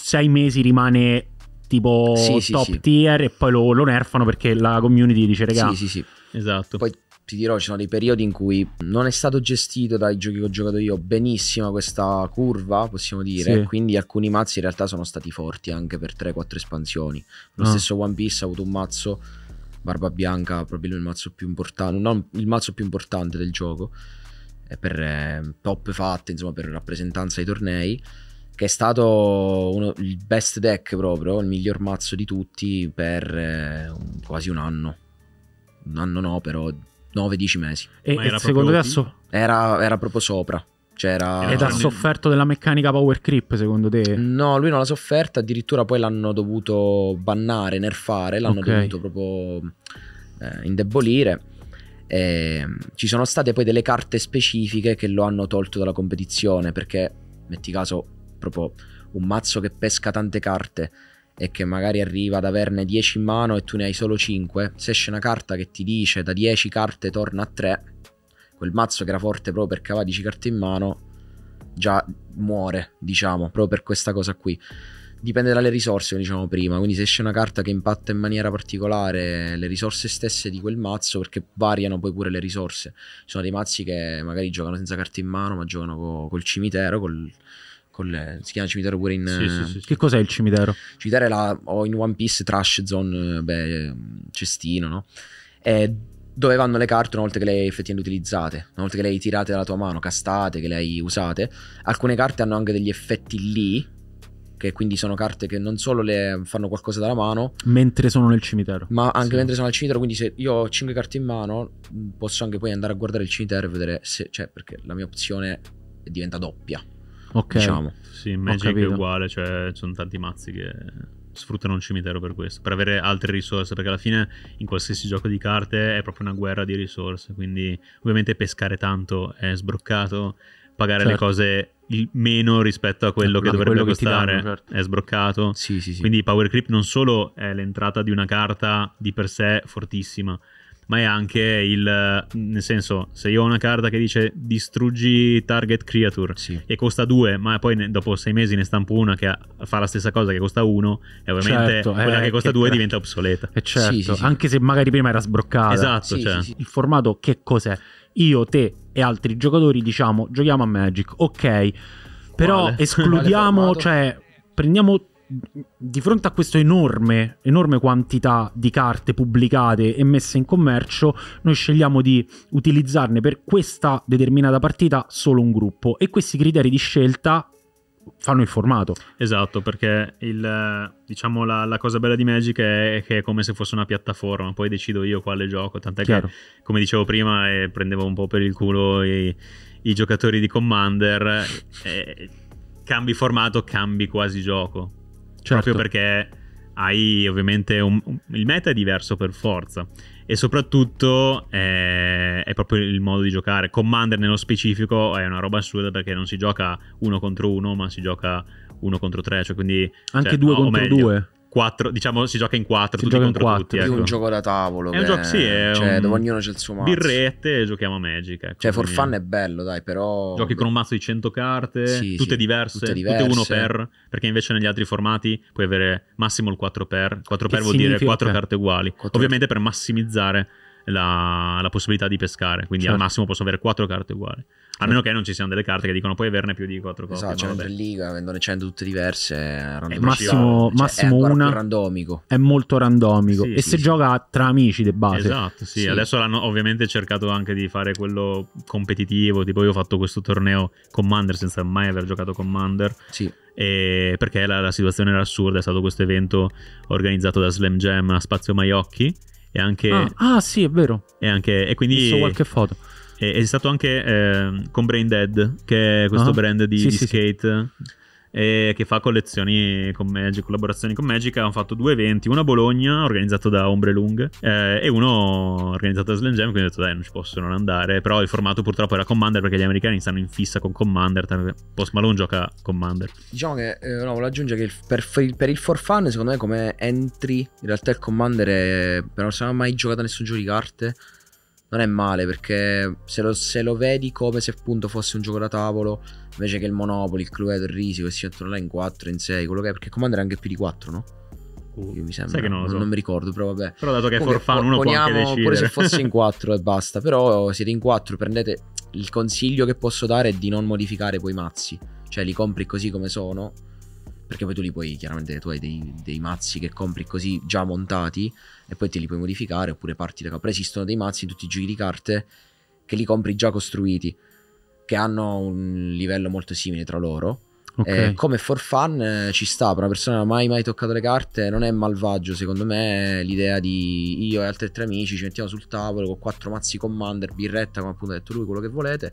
sei mesi rimane tipo sì, top sì. tier e poi lo, lo, nerfano perché la community dice regà. Sì, sì, sì. Esatto. Poi ti dirò, ci sono dei periodi in cui non è stato gestito dai giochi che ho giocato io benissimo questa curva, possiamo dire, sì. quindi alcuni mazzi in realtà sono stati forti anche per 3-4 espansioni. Lo ah. stesso One Piece ha avuto un mazzo Barba Bianca, proprio il mazzo più importante, non il mazzo più importante del gioco eh, per eh, top fatte, insomma, per rappresentanza ai tornei che è stato uno, il best deck proprio, il miglior mazzo di tutti per eh, un, quasi un anno. Un anno no, però 9-10 mesi. E, Ma era secondo te so- era, era proprio sopra. C'era... Cioè, Ed ha sofferto della meccanica power creep secondo te? No, lui non l'ha sofferta, addirittura poi l'hanno dovuto bannare, nerfare, l'hanno okay. dovuto proprio eh, indebolire. E, ci sono state poi delle carte specifiche che lo hanno tolto dalla competizione perché, metti caso, proprio un mazzo che pesca tante carte e che magari arriva ad averne 10 in mano e tu ne hai solo 5, se esce una carta che ti dice da 10 carte torna a 3, quel mazzo che era forte proprio perché aveva 10 carte in mano, già muore, diciamo, proprio per questa cosa qui. Dipende dalle risorse, come diciamo prima, quindi se esce una carta che impatta in maniera particolare le risorse stesse di quel mazzo, perché variano poi pure le risorse. Ci sono dei mazzi che magari giocano senza carte in mano, ma giocano co- col cimitero, col, Col, si chiama cimitero pure in... Sì, sì, sì, che cos'è il cimitero? cimitero è la... o in One Piece Trash Zone, beh, cestino, no? È dove vanno le carte una volta che le hai effettivamente utilizzate, una volta che le hai tirate dalla tua mano, castate, che le hai usate. Alcune carte hanno anche degli effetti lì, che quindi sono carte che non solo le fanno qualcosa dalla mano mentre sono nel cimitero ma anche sì. mentre sono al cimitero quindi se io ho 5 carte in mano posso anche poi andare a guardare il cimitero e vedere se cioè, perché la mia opzione diventa doppia Ok. Diciamo. Sì, Magic è uguale, cioè ci sono tanti mazzi che sfruttano un cimitero per questo, per avere altre risorse, perché alla fine in qualsiasi gioco di carte è proprio una guerra di risorse, quindi ovviamente pescare tanto è sbroccato, pagare certo. le cose meno rispetto a quello ecco, che a dovrebbe quello costare che danno, certo. è sbroccato. Sì, sì, sì. Quindi Power Creep non solo è l'entrata di una carta di per sé fortissima, ma è anche il nel senso se io ho una carta che dice distruggi target creature sì. e costa 2 ma poi ne, dopo 6 mesi ne stampo una che ha, fa la stessa cosa che costa 1 e ovviamente certo, eh, quella eh, che costa 2 pre... diventa obsoleta e eh, certo sì, sì, anche se magari prima era sbroccata esatto cioè. il formato che cos'è io te e altri giocatori diciamo giochiamo a Magic ok però Quale? escludiamo Quale cioè prendiamo di fronte a questa enorme, enorme quantità di carte pubblicate e messe in commercio, noi scegliamo di utilizzarne per questa determinata partita solo un gruppo e questi criteri di scelta fanno il formato. Esatto, perché il, diciamo la, la, cosa bella di Magic è che è come se fosse una piattaforma, poi decido io quale gioco, tant'è Chiaro. che come dicevo prima eh, prendevo un po' per il culo i, i giocatori di Commander, eh, cambi formato, cambi quasi gioco Certo. Proprio perché hai ovviamente un, un, il meta è diverso per forza e soprattutto eh, è proprio il modo di giocare. Commander nello specifico è una roba assurda perché non si gioca uno contro uno, ma si gioca uno contro tre, cioè quindi anche cioè, due no, contro due quattro, diciamo si gioca in quattro, si tutti contro quattro. tutti. Ecco. È un ecco. gioco da tavolo. È un gioco, sì, è cioè, un... dove ognuno c'è il suo mazzo. Birrette e giochiamo a Magic. Ecco, cioè, for fun è bello, dai, però... Giochi con un mazzo di 100 carte, sì, tutte, sì, diverse, tutte diverse, tutte uno per, perché invece negli altri formati puoi avere massimo il 4 per, 4 che per vuol dire 4 per? carte uguali, 4... ovviamente per massimizzare la, la possibilità di pescare. Quindi certo. al massimo posso avere 4 carte uguali. A certo. meno che non ci siano delle carte che dicono puoi averne più di 4 cose. Esatto, cioè in liga, vendone 100 tutte diverse. È eh, eh, massimo, cioè, massimo è una. randomico. È molto randomico. Sì, e sì, se sì. gioca tra amici di base. Esatto, sì. Adesso l'hanno ovviamente cercato anche di fare quello competitivo. Tipo, io ho fatto questo torneo Commander senza mai aver giocato Commander. Sì. E perché la, la, situazione era assurda. È stato questo evento organizzato da Slam Jam a Spazio Maiocchi. E anche... Ah, ah sì, è vero. E, anche, e quindi... Ho visto qualche foto. È, è stato anche eh, con Brain Dead, che è questo ah, brand di, sì, di sì, skate. Sì eh, che fa collezioni con Magic, collaborazioni con Magic. Hanno fatto due eventi, uno a Bologna, organizzato da Ombrelung, eh, e uno organizzato da Slam Jam. Quindi ho detto, dai, non ci posso non andare. Però il formato purtroppo era Commander, perché gli americani stanno in fissa con Commander. Post Malone gioca Commander. Diciamo che, eh, no, volevo aggiungere che il, per, per, il for fun, secondo me, come entry, in realtà il Commander è, però non si è mai giocato a nessun gioco di carte non è male perché se lo, se lo, vedi come se appunto fosse un gioco da tavolo invece che il Monopoli, il Cluedo, il Risico, che si entrano là in 4, in 6, quello che è, perché Commander è anche più di 4, no? Uh, Io mi sembra, non, non, so. non, mi ricordo, però vabbè. Però dato che è for uno poniamo, può anche decidere. Pure se fosse in 4 e basta, però siete in 4, prendete il consiglio che posso dare è di non modificare quei mazzi, cioè li compri così come sono perché poi tu li puoi chiaramente tu hai dei, dei, mazzi che compri così già montati e poi te li puoi modificare oppure parti da capo esistono dei mazzi tutti i giochi di carte che li compri già costruiti che hanno un livello molto simile tra loro okay. eh, come for fun eh, ci sta per una persona che non ha mai mai toccato le carte non è malvagio secondo me l'idea di io e altri tre amici ci mettiamo sul tavolo con quattro mazzi commander birretta come appunto ha detto lui quello che volete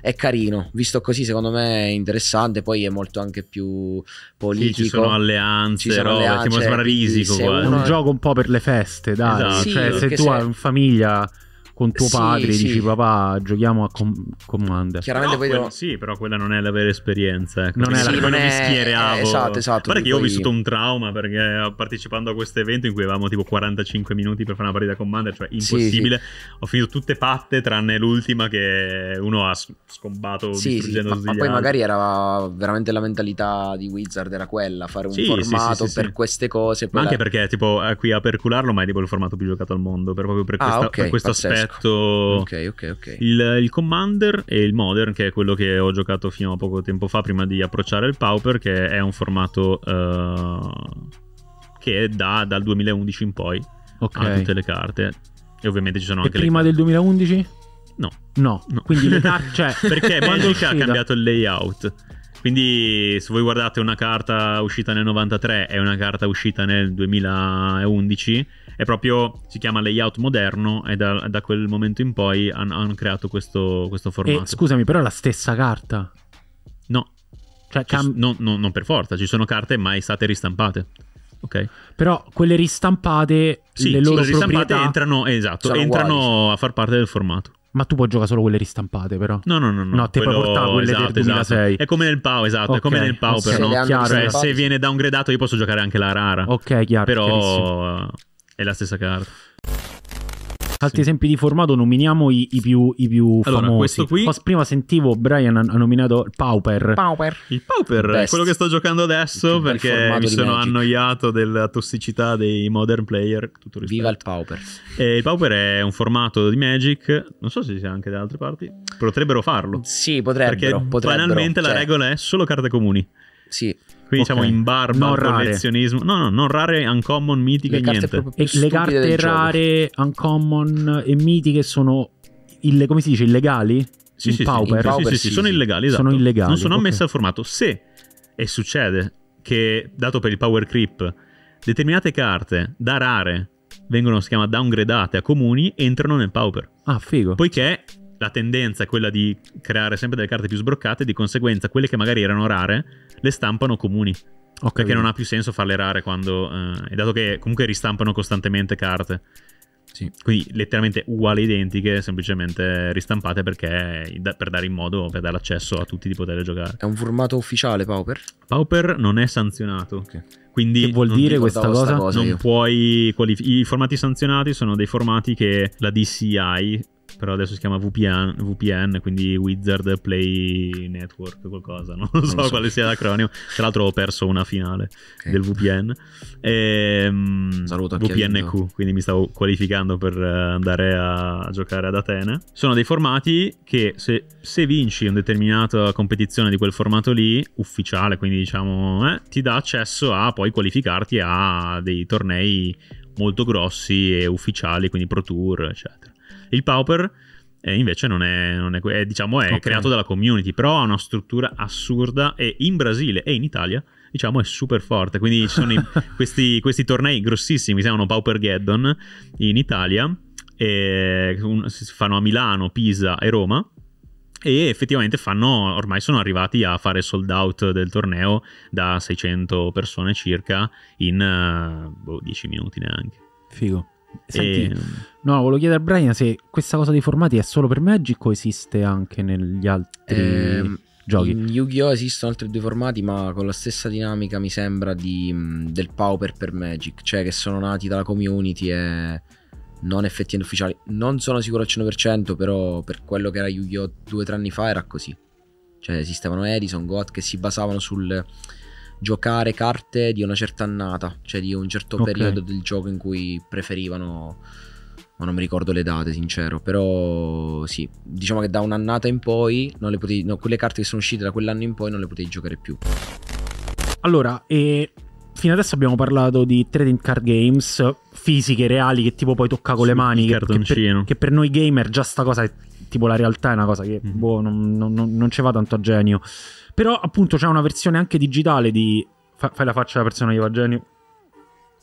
è carino. Visto così, secondo me è interessante. Poi è molto anche più politico. Sì, ci sono alleanze, ci sono robe, alleanze, sembra smarrisico. Cioè, è un gioco un po' per le feste, dai. Esatto. Sì, cioè, se tu se... hai in famiglia con tuo sì, padre sì. e dici papà giochiamo a com- Commander. Chiaramente però, poi devo... Sì, però quella non è la vera esperienza. Ecco. Non è la sì, non è... mi schieravo. Eh, esatto, esatto. Guarda che io ho vissuto un trauma perché eh, partecipando a questo evento in cui avevamo tipo 45 minuti per fare una partita Commander, cioè impossibile. Ho finito tutte patte tranne l'ultima che uno ha scombato sì, distruggendo sì, ma, ma poi magari era veramente la mentalità di Wizard era quella, fare un formato per queste cose. Ma anche perché tipo eh, qui a percularlo, ma è tipo il formato più giocato al mondo, per proprio per ah, questa, okay, per questo aspetto letto okay, okay, okay. Il, il, Commander e il Modern, che è quello che ho giocato fino a poco tempo fa, prima di approcciare il Pauper, che è un formato uh, che è da, dal 2011 in poi okay. ha tutte le carte. E ovviamente ci sono e anche prima le... del 2011? No. No, no. quindi le carte... Cioè, perché Magic ha cambiato il layout. Quindi se voi guardate una carta uscita nel 93 e una carta uscita nel 2011, è proprio, si chiama layout moderno e da, da quel momento in poi hanno, hanno creato questo, questo formato. E, scusami, però è la stessa carta? No. Cioè, cam- non, non, non per forza, ci sono carte mai state ristampate. Ok. Però quelle ristampate, sì, le loro le ristampate proprietà... entrano, esatto, entrano a far parte del formato. Ma tu puoi giocare solo quelle ristampate, però. No, no, no. No, no te quello... puoi portare quelle esatto, del esatto. 2006. Esatto. È come nel PAO, esatto. Okay. È come nel PAO, però. No? Chiaro, cioè, se viene downgradato, io posso giocare anche la rara. Ok, chiaro. Però è la stessa carta altri sì. esempi di formato nominiamo i, i più, i più allora, famosi. Questo qui... Post, prima sentivo Brian ha, nominato Pauper. Pauper. Il Pauper Best. è quello che sto giocando adesso perché mi sono Magic. annoiato della tossicità dei modern player. Tutto rispetto. Viva il Pauper. E il Pauper è un formato di Magic, non so se sia anche da altre parti, potrebbero farlo. Sì, potrebbero. Perché potrebbero, banalmente cioè... la regola è solo carte comuni. Sì. Quindi okay. diciamo in barba al collezionismo. No, no, non rare, uncommon, mitiche, niente. E le carte rare, gioco. uncommon e mitiche sono ille- come si dice, illegali? Sì, sì, pauper. Sì, pauper, sì, sì, sono illegali, esatto. Sono illegali. Non sono okay. ammesse al formato. Se e succede che dato per il power creep determinate carte da rare vengono si chiama downgradate a comuni entrano nel pauper. Ah, figo. Poiché la tendenza è quella di creare sempre delle carte più sbroccate, di conseguenza quelle che magari erano rare le stampano comuni. Okay, perché non ha più senso farle rare quando... Eh, dato che comunque ristampano costantemente carte. Sì. Quindi letteralmente uguali, identiche, semplicemente ristampate perché per dare in modo, per dare accesso a tutti di poterle giocare. È un formato ufficiale Pauper? Pauper non è sanzionato. Ok. Quindi che vuol dire questa cosa? cosa? non io. puoi qualif- I formati sanzionati sono dei formati che la DCI però adesso si chiama VPN, VPN, quindi Wizard Play Network qualcosa, non, non so, so, quale sia l'acronimo. Tra l'altro ho perso una finale okay. del VPN. E, ehm, Saluto VPNQ, quindi mi stavo qualificando per eh, andare a giocare ad Atene. Sono dei formati che se, se vinci una determinata competizione di quel formato lì, ufficiale, quindi diciamo, eh, ti dà accesso a poi qualificarti a dei tornei molto grossi e ufficiali, quindi Pro Tour, eccetera. Il Pauper eh, invece non è, non è, è diciamo, è okay. creato dalla community, però ha una struttura assurda e in Brasile e in Italia diciamo è super forte, quindi ci sono i, questi, questi, tornei grossissimi, si chiamano Pauper Geddon in Italia, e un, si fanno a Milano, Pisa e Roma e effettivamente fanno, ormai sono arrivati a fare sold out del torneo da 600 persone circa in eh, boh, 10 minuti neanche. Figo. Senti, e... no, volevo chiedere a Brian se questa cosa dei formati è solo per Magic o esiste anche negli altri eh, giochi? In Yu-Gi-Oh! esistono altri due formati, ma con la stessa dinamica mi sembra di, mm, del Pauper per Magic, cioè che sono nati dalla community e non effettivamente ufficiali. Non sono sicuro al 100%, però per quello che era Yu-Gi-Oh! due o tre anni fa era così. Cioè esistevano Edison, God che si basavano sul giocare carte di una certa annata, cioè di un certo okay. periodo del gioco in cui preferivano ma non mi ricordo le date, sincero. Però sì, diciamo che da un'annata in poi, non le potevi, no, quelle carte che sono uscite da quell'anno in poi non le potevi giocare più. Allora, e fino adesso abbiamo parlato di trading card games fisiche, reali, che tipo poi tocca con sì, le mani. Che, che, per, che per noi gamer già sta cosa è tipo la realtà è una cosa che mm-hmm. boh, non, non, non ci va tanto a genio. Però appunto c'è una versione anche digitale di... Fa, fai la faccia della persona che va a genio.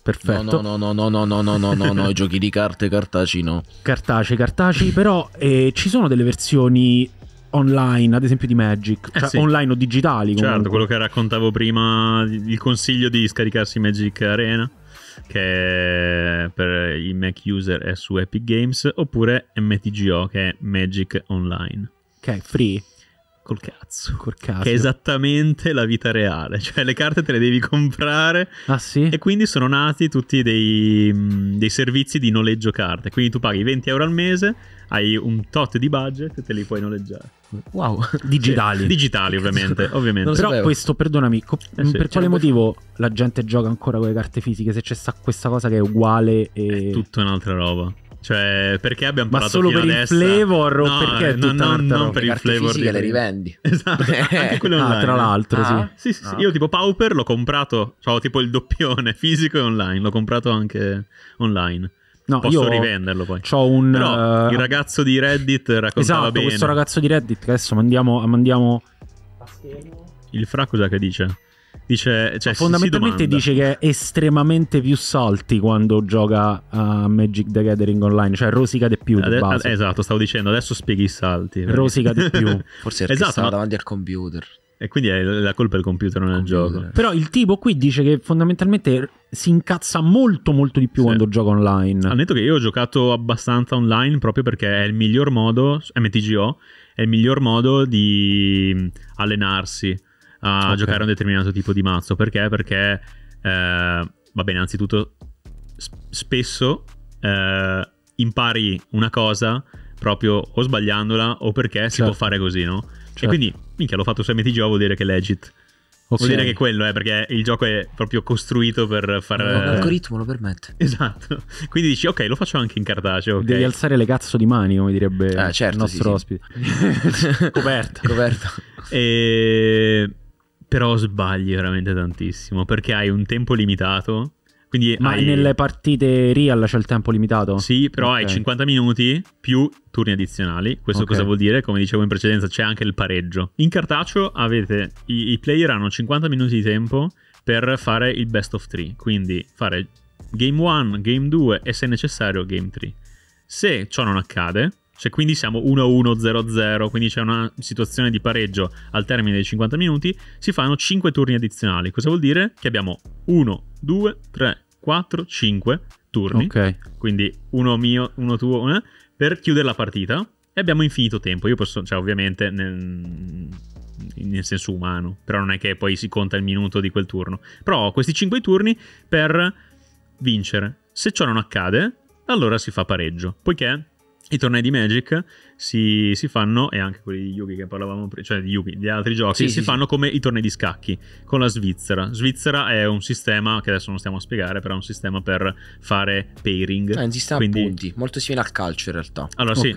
Perfetto. No, no, no, no, no, no, no, no, no, no, i giochi di carte cartacei no. Cartacei, cartacei, però eh, ci sono delle versioni online, ad esempio di Magic, eh cioè sì. online o digitali. Certo, comunque. Certo, quello che raccontavo prima, il consiglio di scaricarsi Magic Arena che per i Mac user è su Epic Games, oppure MTGO che è Magic Online. Che è free? Col cazzo. Col cazzo. Che è esattamente la vita reale. Cioè, le carte te le devi comprare. Ah, sì? E quindi sono nati tutti dei, mm, dei servizi di noleggio carte. Quindi tu paghi 20 euro al mese, hai un tot di budget e te li puoi noleggiare. Wow. Digitali. Cioè, digitali, ovviamente. ovviamente. Però sapevo. questo, perdonami, co- eh sì, per quale motivo la gente gioca ancora con le carte fisiche se c'è questa cosa che è uguale e... È tutta un'altra roba. Cioè, perché abbiamo Ma parlato fino adesso? solo per il flavor o no, perché no, no, non, non per il flavor di... le rivendi. Esatto, anche online. Ah, tra l'altro, ah. sì. Sì, sì, ah. io tipo Pauper l'ho comprato, cioè, ho tipo il doppione fisico e online, l'ho comprato anche online. No, Posso io rivenderlo poi. C'ho un, Però, uh... il ragazzo di Reddit raccontava esatto, bene. questo ragazzo di Reddit adesso mandiamo... mandiamo... Il Fra cosa che dice? Dice, cioè, fondamentalmente dice che è estremamente più salti quando gioca a Magic the Gathering online, cioè rosica di più. Ade- ad- esatto, stavo dicendo, adesso spieghi i salti. Perché... Rosica di più. Forse perché esatto, stava ma... davanti al computer. E quindi è la colpa del computer, non è il gioco. Però il tipo qui dice che fondamentalmente si incazza molto molto di più sì. quando gioca online. Ha detto che io ho giocato abbastanza online proprio perché è il miglior modo, MTGO, è il miglior modo di allenarsi a okay. giocare un determinato tipo di mazzo. Perché? Perché, eh, bene, innanzitutto spesso eh, impari una cosa proprio o sbagliandola o perché certo. si può certo. fare così, no? Certo. E quindi, minchia, l'ho fatto su MTG, vuol dire che è legit. Okay. Vuol dire che quello è eh, perché il gioco è proprio costruito per fare. l'algoritmo lo permette. Esatto. Quindi dici, ok, lo faccio anche in cartaceo. Okay. Devi alzare le cazzo di mani, come direbbe ah, certo, il nostro sì, ospite. Sì. Coperta. Coperta. E però sbagli veramente tantissimo perché hai un tempo limitato. Ma hai... nelle partite real c'è il tempo limitato? Sì, però okay. hai 50 minuti più turni addizionali. Questo okay. cosa vuol dire? Come dicevo in precedenza, c'è anche il pareggio. In cartaceo avete i, i player hanno 50 minuti di tempo per fare il best of 3, quindi fare game 1, game 2 e se necessario game 3. Se ciò non accade, cioè, quindi siamo 1-1-0-0, quindi c'è una situazione di pareggio al termine dei 50 minuti, si fanno 5 turni addizionali. Cosa vuol dire? Che abbiamo 1, 2, 3, 4, 5 turni. Ok. Quindi uno mio, uno tuo, uno, eh, per chiudere la partita. E abbiamo infinito tempo. Io posso, cioè, ovviamente, nel, nel senso umano, però non è che poi si conta il minuto di quel turno. Però ho questi 5 turni per vincere. Se ciò non accade, allora si fa pareggio. Poiché i tornei di Magic si, si, fanno, e anche quelli di Yugi che parlavamo prima, cioè di Yugi, di altri giochi, sì, si sì, fanno sì. come i tornei di scacchi con la Svizzera. Svizzera è un sistema che adesso non stiamo a spiegare, però è un sistema per fare pairing. Eh, esiste quindi... a punti, molto simile al calcio in realtà. Allora sì,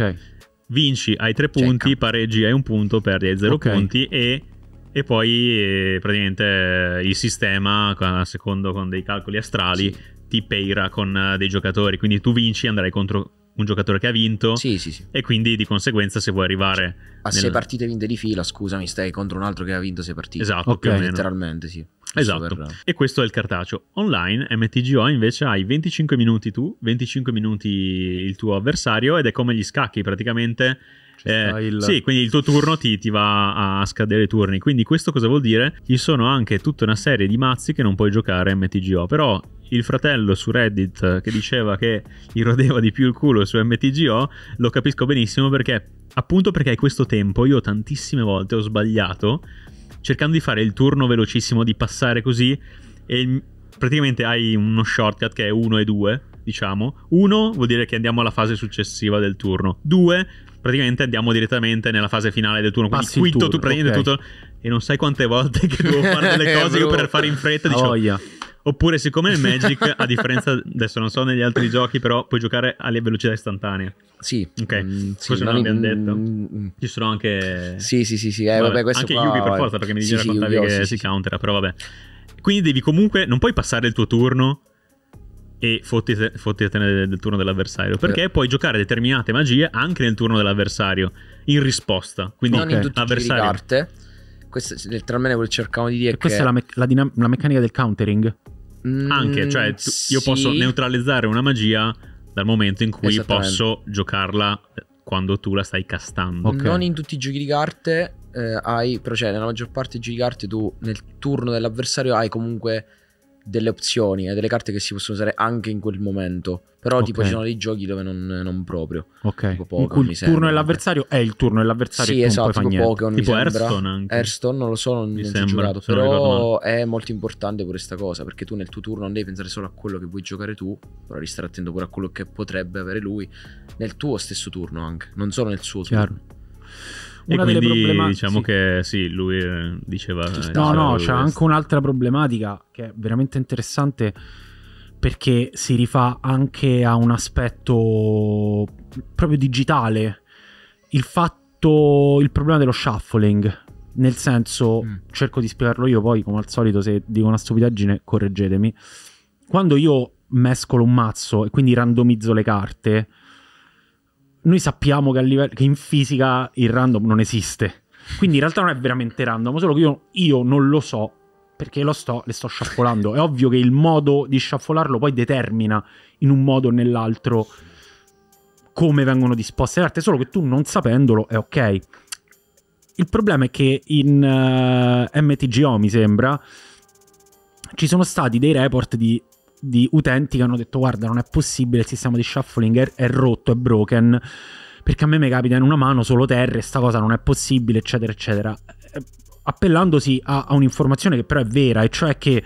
vinci hai tre punti, Checca. pareggi hai un punto, perdi hai zero okay. punti e e poi eh, praticamente eh, il sistema, secondo con dei calcoli astrali, sì. ti peira con eh, dei giocatori, quindi tu vinci e andrai contro un giocatore che ha vinto. Sì, sì, sì. E quindi di conseguenza, se vuoi arrivare a nel... sei partite vinte di fila, scusami, stai contro un altro che ha vinto sei partite. Esatto, okay. letteralmente, sì. Esatto. Per... E questo è il cartaceo. Online, MTGO invece hai 25 minuti tu, 25 minuti il tuo avversario ed è come gli scacchi praticamente. Eh, il... Sì, quindi il tuo turno ti, ti, va a scadere i turni. Quindi questo cosa vuol dire? Ci sono anche tutta una serie di mazzi che non puoi giocare MTGO. Però il fratello su Reddit eh, che diceva che gli rodeva di più il culo su MTGO, lo capisco benissimo perché appunto perché hai questo tempo io tantissime volte ho sbagliato cercando di fare il turno velocissimo, di passare così e praticamente hai uno shortcut che è 1 e 2, diciamo. 1 vuol dire che andiamo alla fase successiva del turno. 2 praticamente andiamo direttamente nella fase finale del turno. Quindi Passi quinto tu prendi okay. tutto e non sai quante volte che devo fare delle eh, cose io per fare in fretta, diciamo. Oppure, siccome il Magic, a differenza adesso non so negli altri giochi, però puoi giocare a velocità istantanea. Sì, ok. Mm, sì, Forse non l'abbiamo detto. Mm, mm. Ci sono anche. Sì, sì, sì. sì. Eh, vabbè, vabbè, anche qua, Yugi per forza, perché mi dice sì, raccontavi oh, sì, che si countera, però vabbè. Quindi devi comunque. Non puoi passare il tuo turno e fottite, fottetene del turno dell'avversario. Perché yeah. puoi giocare determinate magie anche nel turno dell'avversario, in risposta. Quindi okay. non in tutti avversario. i giri d'arte. Questo, tra me quello cercavo di dire. E questa è la, me- la, dinam- la meccanica del countering. Mm, Anche, cioè, tu, io sì. posso neutralizzare una magia dal momento in cui posso giocarla eh, quando tu la stai castando. Okay. Non in tutti i giochi di carte eh, hai, però cioè nella maggior parte dei giochi di carte tu nel turno dell'avversario hai comunque delle opzioni e eh, delle carte che si possono usare anche in quel momento. Però okay. tipo ci sono dei giochi dove non, non proprio. Ok. Tipo Pokemon, in cui il turno dell'avversario è il turno dell'avversario. Sì, esatto, tipo niente. tipo Hearthstone anche. Hearthstone non lo so, non, mi non sembra, giocato, però è molto importante pure questa cosa, perché tu nel tuo turno non devi pensare solo a quello che vuoi giocare tu, però devi stare attento pure a quello che potrebbe avere lui nel tuo stesso turno anche, non solo nel suo Chiaro. turno. Una e quindi problemat- diciamo sì. che sì, lui eh, diceva... Eh, no, no, c'è eh, anche un'altra problematica che è veramente interessante perché si rifà anche a un aspetto proprio digitale. Il fatto, il problema dello shuffling, nel senso, mm. cerco di spiegarlo io poi, come al solito, se dico una stupidaggine, correggetemi. Quando io mescolo un mazzo e quindi randomizzo le carte, noi sappiamo che, livello, che, in fisica il random non esiste. Quindi in realtà non è veramente random, solo che io, io non lo so perché lo sto, le sto sciaffolando. È ovvio che il modo di sciaffolarlo poi determina in un modo o nell'altro come vengono disposte le carte, solo che tu non sapendolo è ok. Il problema è che in uh, eh, MTGO, mi sembra, ci sono stati dei report di di utenti che hanno detto guarda non è possibile il sistema di shuffling è, è rotto, è broken, perché a me mi capita in una mano solo terre, sta cosa non è possibile, eccetera, eccetera. Eh, appellandosi a, a un'informazione che però è vera, e cioè che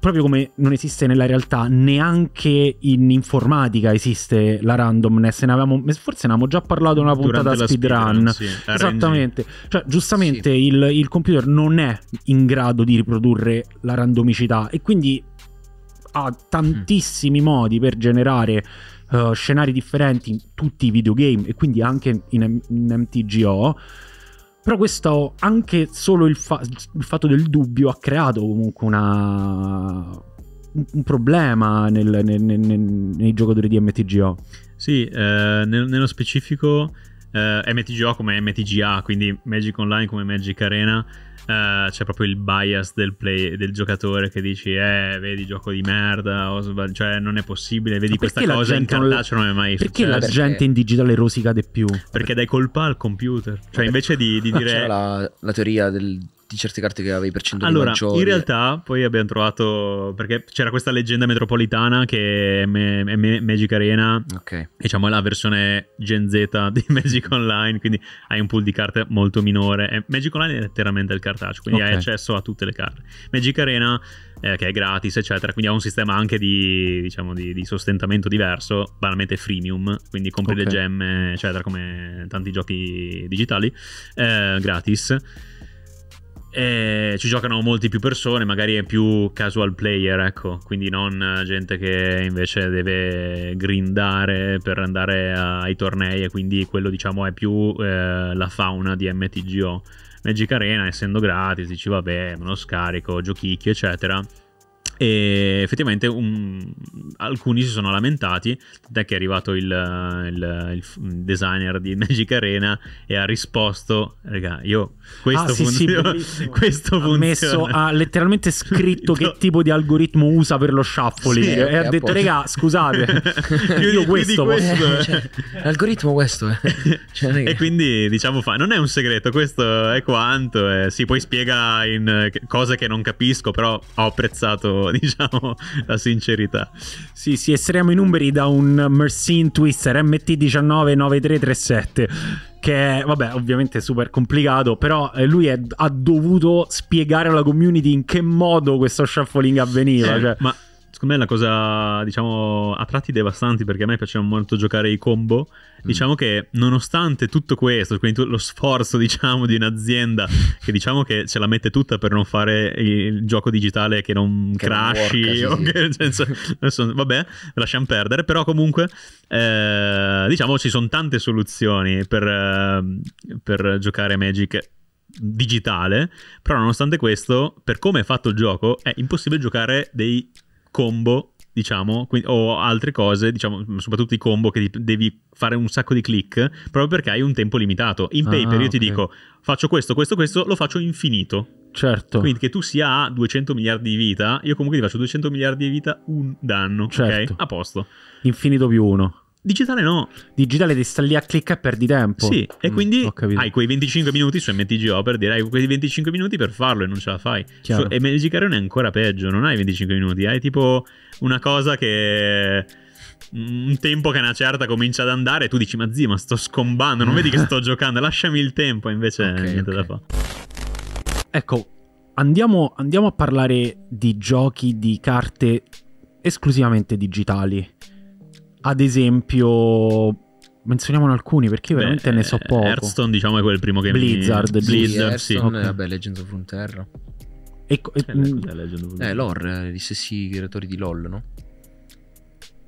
proprio come non esiste nella realtà, neanche in informatica esiste la randomness. Ne avevamo, forse ne avevamo già parlato in una puntata speedrun. Speed sì, Esattamente. Cioè, giustamente sì. il, il computer non è in grado di riprodurre la randomicità e quindi ha tantissimi mm. modi per generare uh, scenari differenti in tutti i videogame e quindi anche in, in MTGO. Però questo, anche solo il, fa- il fatto del dubbio ha creato comunque una un problema nel, nel, nel, nei giocatori di MTGO. Sì, eh, nello specifico eh, MTGO come MTGA, quindi Magic Online come Magic Arena, Uh, c'è proprio il bias del, play, del, giocatore che dici eh vedi gioco di merda o, cioè non è possibile vedi questa cosa in cartaceo non è mai perché successo. la gente in digitale rosica di più perché dai colpa al computer cioè invece di, di dire c'era la, la teoria del di certe carte che avevi per 100 allora, maggiori. in realtà poi abbiamo trovato perché c'era questa leggenda metropolitana che è, Magic Arena okay. diciamo è la versione Gen Z di Magic Online quindi hai un pool di carte molto minore e eh, Magic Online è letteralmente il cartaceo quindi okay. hai accesso a tutte le carte Magic Arena eh, che è gratis eccetera quindi ha un sistema anche di, diciamo, di, di sostentamento diverso banalmente freemium quindi compri okay. le gemme eccetera come tanti giochi digitali eh, gratis e ci giocano molti più persone, magari è più casual player, ecco, quindi non eh, gente che invece deve grindare per andare ai tornei e quindi quello diciamo è più eh, la fauna di MTGO. Magic Arena, essendo gratis, dici vabbè, me lo scarico, giochicchi, eccetera e effettivamente un, alcuni si sono lamentati, da che è arrivato il, il, il, designer di Magic Arena e ha risposto, raga, io questo, ah, funziona, sì, sì, questo ha Messo, ha letteralmente scritto che tipo di algoritmo usa per lo shuffling sì, e okay, ha eh, detto, raga, scusate, io, io questo, questo eh, cioè, l'algoritmo questo è. Cioè, eh. cioè e quindi diciamo, fa, non è un segreto, questo è quanto, eh. sì, poi spiega in, eh, cose che non capisco, però ho apprezzato diciamo, la sincerità. Sì, sì, estremo i numeri da un Mercine Twister MT199337 che è, vabbè, ovviamente super complicato, però eh, lui è, ha dovuto spiegare alla community in che modo questo shuffling avveniva. Eh, cioè. Ma secondo me la cosa, diciamo, a tratti devastanti, perché a me piaceva molto giocare i combo, mm. diciamo che nonostante tutto questo, quindi lo sforzo, diciamo, di un'azienda che diciamo che ce la mette tutta per non fare il gioco digitale che non che crashi, non work, sì, che, senso, vabbè, lasciamo perdere, però comunque, eh, diciamo, ci sono tante soluzioni per, ehm, per giocare Magic digitale, però nonostante questo, per come è fatto il gioco, è impossibile giocare dei combo, diciamo, o altre cose, diciamo, soprattutto i combo che devi fare un sacco di click, proprio perché hai un tempo limitato. In ah, paper io okay. ti dico, faccio questo, questo, questo, lo faccio infinito. Certo. Quindi che tu sia a 200 miliardi di vita, io comunque ti faccio 200 miliardi di vita un danno, certo. ok? A posto. Infinito più uno. Digitale no. Digitale ti sta lì a clicca e perdi tempo. Sì, e mm, quindi hai quei 25 minuti su MTGO per dire hai quei 25 minuti per farlo e non ce la fai. Su, e Magic Arena è ancora peggio, non hai 25 minuti, hai tipo una cosa che mm, un tempo che una certa comincia ad andare e tu dici ma zio ma sto scombando, non vedi che sto giocando, lasciami il tempo, invece okay, niente okay. da fare. Ecco, andiamo, andiamo a parlare di giochi di carte esclusivamente digitali ad esempio menzioniamone alcuni perché io veramente Beh, ne so eh, poco. Hearthstone diciamo è quel primo che Blizzard, mi... Blizzard, sì. Hearthstone, sì. Vabbè, Legend of Runeterra. E, e, eh, mh... Mm, eh, lore, eh, gli stessi creatori di LoL, no?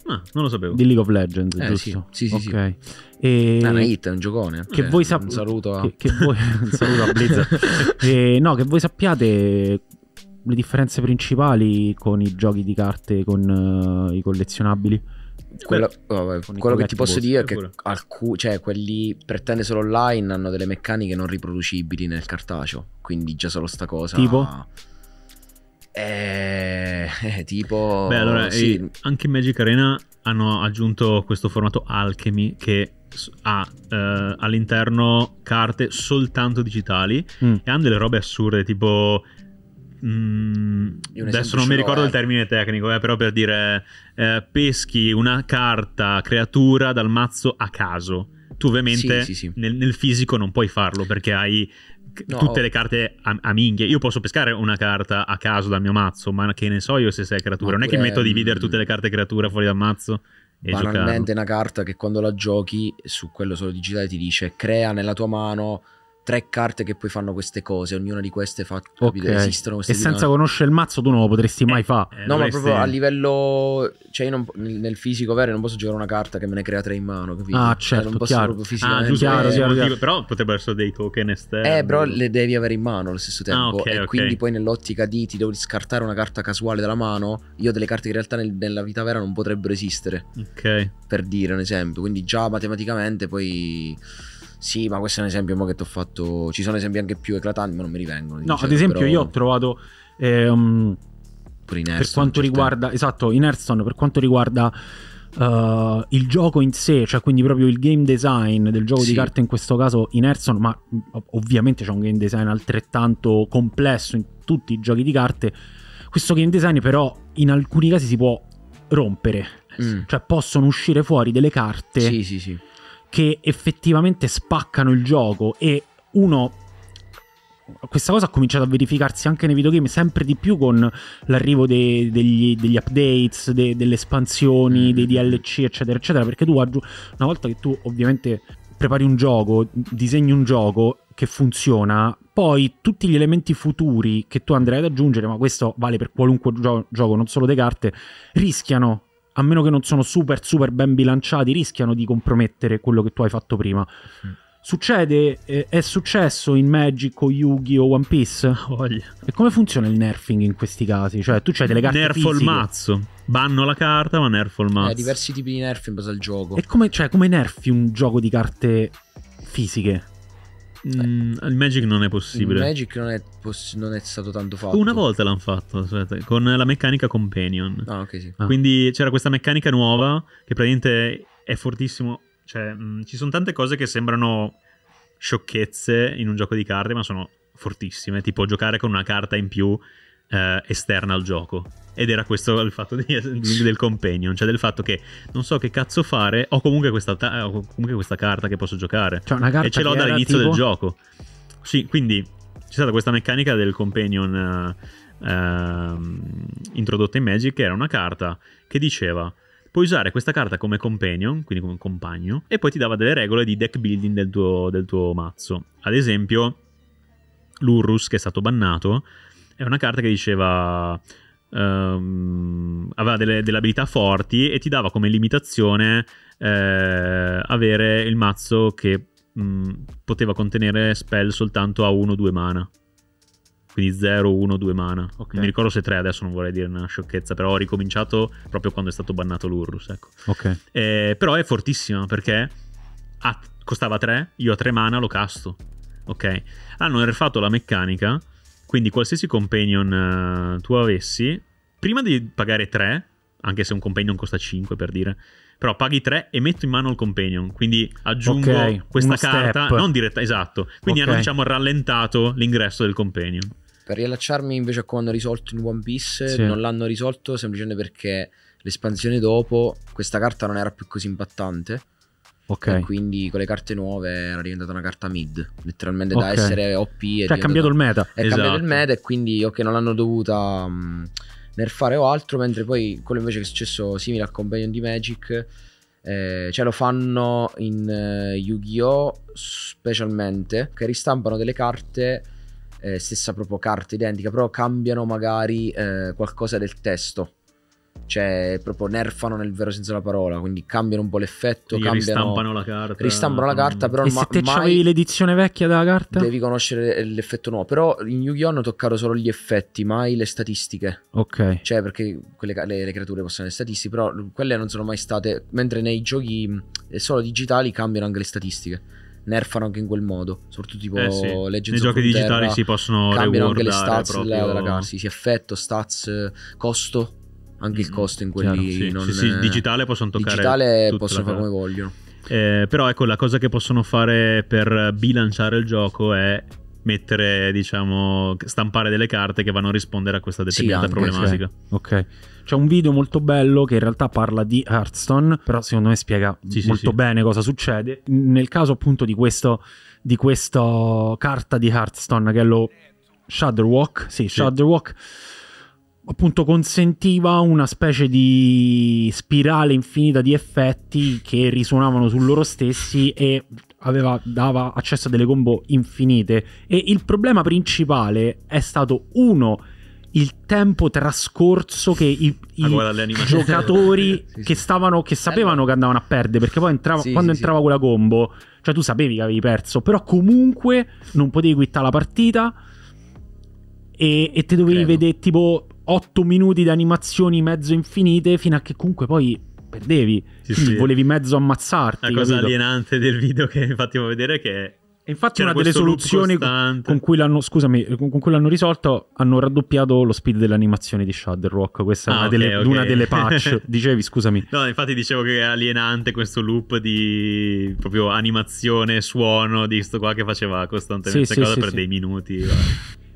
Ah, non lo sapevo. Di League of Legends, eh, giusto? Sì, sì, sì. Okay. Ah, e... una hit, è un giocone. Che eh, voi sappiate... Un saluto a... Che, che voi... un saluto a Blizzard. e, no, che voi sappiate le differenze principali con i giochi di carte, con uh, i collezionabili quello, oh, quello che ti posso dire è eh, che alcuni, cioè, quelli pretende solo online hanno delle meccaniche non riproducibili nel cartaceo. Quindi già solo sta cosa. Tipo? Eh, eh, tipo... Beh, allora, sì. eh, anche in Magic Arena hanno aggiunto questo formato Alchemy che ha eh, all'interno carte soltanto digitali mm. e hanno delle robe assurde tipo Mm, adesso non mi ricordo il eh. termine tecnico, eh, però per dire eh, peschi una carta creatura dal mazzo a caso. Tu ovviamente sì, sì, sì. Nel, nel, fisico non puoi farlo perché hai no. tutte le carte a, a, minchia. Io posso pescare una carta a caso dal mio mazzo, ma che ne so io se sei creatura. Ma non è che mi metto a dividere mm, tutte le carte creatura fuori dal mazzo. E banalmente giocarlo. una carta che quando la giochi su quello solo digitale ti dice crea nella tua mano tre carte che poi fanno queste cose. Ognuna di queste fa. Capito? Okay. Esistono queste E senza dinamiche. conoscere il mazzo, tu non lo potresti mai eh, fare. Eh, no, dovresti... ma proprio a livello. Cioè, io non, nel, fisico vero non posso giocare una carta che me ne crea tre in mano. Capito? Ah, certo. Cioè, non certo, posso chiaro. proprio fisicamente. Ah, eh, cioè, chiaro, eh, chiaro, chiaro. Però potrebbero essere dei token esterni. Eh, però le devi avere in mano allo stesso ah, tempo. Ah, okay, e okay. quindi poi nell'ottica di ti devo scartare una carta casuale dalla mano. Io ho delle carte che in realtà nel, nella vita vera non potrebbero esistere. Ok. Per dire un esempio. Quindi già matematicamente poi. Sì, ma questo è un esempio che ti ho fatto. Ci sono esempi anche più eclatanti, ma non mi rivengono. No, ad esempio, però... io ho trovato. Ehm, in Airstone, quanto riguarda. Esatto, in Airstone, per quanto riguarda. Uh, il gioco in sé, cioè quindi proprio il game design del gioco sì. di carte in questo caso in Airstone, ma ovviamente c'è un game design altrettanto complesso in tutti i giochi di carte. Questo game design però in alcuni casi si può rompere, mm. cioè possono uscire fuori delle carte Sì, sì, sì, che effettivamente spaccano il gioco e uno questa cosa ha cominciato a verificarsi anche nei videogame sempre di più con l'arrivo de, degli, degli, updates, de, delle espansioni, mm. dei DLC, eccetera, eccetera. Perché tu aggiungi una volta che tu ovviamente prepari un gioco, disegni un gioco che funziona, poi tutti gli elementi futuri che tu andrai ad aggiungere, ma questo vale per qualunque gio- gioco, non solo di carte, rischiano a meno che non sono super super ben bilanciati, rischiano di compromettere quello che tu hai fatto prima. Mm. Succede, eh, è successo in Magic o Yugi o One Piece? Oh, E come funziona il nerfing in questi casi? Cioè, tu c'hai delle carte Nerfo fisiche. il mazzo. Banno la carta, ma nerf il eh, mazzo. Eh, diversi tipi di nerf in base al gioco. E come, cioè, come nerfi un gioco di carte fisiche? Mm, il Magic non è possibile. Il Magic non è, poss- non è stato tanto fatto. Una volta l'hanno fatto, aspetta, con la meccanica Companion. Ah, ok, sì. Ah. Quindi c'era questa meccanica nuova che praticamente è fortissimo. Cioè, mh, mm, ci sono tante cose che sembrano sciocchezze in un gioco di carte, ma sono fortissime. Tipo giocare con una carta in più eh, esterna al gioco. Ed era questo il fatto di, del companion, cioè del fatto che non so che cazzo fare, ho comunque questa, ta- ho comunque questa carta che posso giocare. Cioè una carta e ce l'ho dall'inizio tipo... del gioco. Sì, quindi c'è stata questa meccanica del companion eh, eh, introdotta in Magic, che era una carta che diceva puoi usare questa carta come companion, quindi come compagno, e poi ti dava delle regole di deck building del tuo, del tuo mazzo. Ad esempio, l'Urrus che è stato bannato è una carta che diceva Um, aveva delle, delle, abilità forti e ti dava come limitazione eh, avere il mazzo che mh, mm, poteva contenere spell soltanto a 1-2 mana. Quindi 0-1-2 mana. Okay. Non mi ricordo se 3 adesso non vorrei dire una sciocchezza, però ho ricominciato proprio quando è stato bannato l'Urrus. Ecco. Okay. Eh, però è fortissima perché a, costava 3, io a 3 mana lo casto. Ok. Hanno ah, la meccanica quindi qualsiasi companion uh, tu avessi, prima di pagare 3, anche se un companion costa 5 per dire, però paghi 3 e metto in mano il companion, quindi aggiungo okay, questa carta, step. non diretta, esatto, quindi okay. hanno diciamo rallentato l'ingresso del companion. Per riallacciarmi invece a come hanno risolto in One Piece, sì. non l'hanno risolto semplicemente perché l'espansione dopo questa carta non era più così impattante Okay. quindi con le carte nuove era diventata una carta mid, letteralmente okay. da essere OP. È cioè, è cambiato il meta. È esatto. cambiato il esatto. meta e quindi ok, non l'hanno dovuta mh, mm, nerfare o altro, mentre poi quello invece che è successo simile al Companion di Magic, eh, cioè lo fanno in eh, Yu-Gi-Oh! specialmente, che ristampano delle carte... Eh, stessa proprio carta identica, però cambiano magari eh, qualcosa del testo cioè proprio nerfano nel vero senso della parola, quindi cambiano un po' l'effetto, cambiano, ristampano la carta. Ristampano la carta, però e ma, se te mai l'edizione vecchia della carta? Devi conoscere l'effetto nuovo, però in Yu-Gi-Oh! hanno toccato solo gli effetti, mai le statistiche. Ok. Cioè perché quelle, le, le, creature possono essere statistiche, però quelle non sono mai state, mentre nei giochi mm, eh, solo digitali cambiano anche le statistiche. Nerfano anche in quel modo, soprattutto tipo eh sì. Legends Nei giochi digitali si possono cambiano anche le stats proprio... della, della carta, sì, sì, effetto, stats, costo anche il costo in quelli sì, non... sì, sì, digitale possono toccare digitale possono fare come vogliono eh, però ecco la cosa che possono fare per bilanciare il gioco è mettere diciamo stampare delle carte che vanno a rispondere a questa determinata sì, anche, problematica ok c'è un video molto bello che in realtà parla di Hearthstone però secondo me spiega molto bene cosa succede nel caso appunto di questo di questa carta di Hearthstone che è lo Shudderwalk sì, sì. Shudderwalk appunto consentiva una specie di spirale infinita di effetti che risuonavano su loro stessi e aveva, dava accesso a delle combo infinite. E il problema principale è stato uno il tempo trascorso che i, i ah, giocatori sì, sì. Che, stavano, che sapevano che andavano a perdere, perché poi entrava, sì, quando entrava quella combo, cioè tu sapevi che avevi perso, però comunque non potevi quittare la partita e, e te dovevi Credo. vedere tipo 8 minuti di animazioni mezzo infinite fino a che comunque poi perdevi. Sì, sì. Volevi mezzo ammazzarti. La cosa capito? alienante del video che infatti va a vedere che... E infatti una delle soluzioni con cui, scusami, con cui l'hanno risolto hanno raddoppiato lo speed dell'animazione di Shadow Rock. Questa ah, è una, okay, delle, okay. una delle patch. Dicevi, scusami. No, infatti dicevo che è alienante questo loop di proprio animazione, suono di sto qua che faceva costantemente sì, cosa per dei minuti.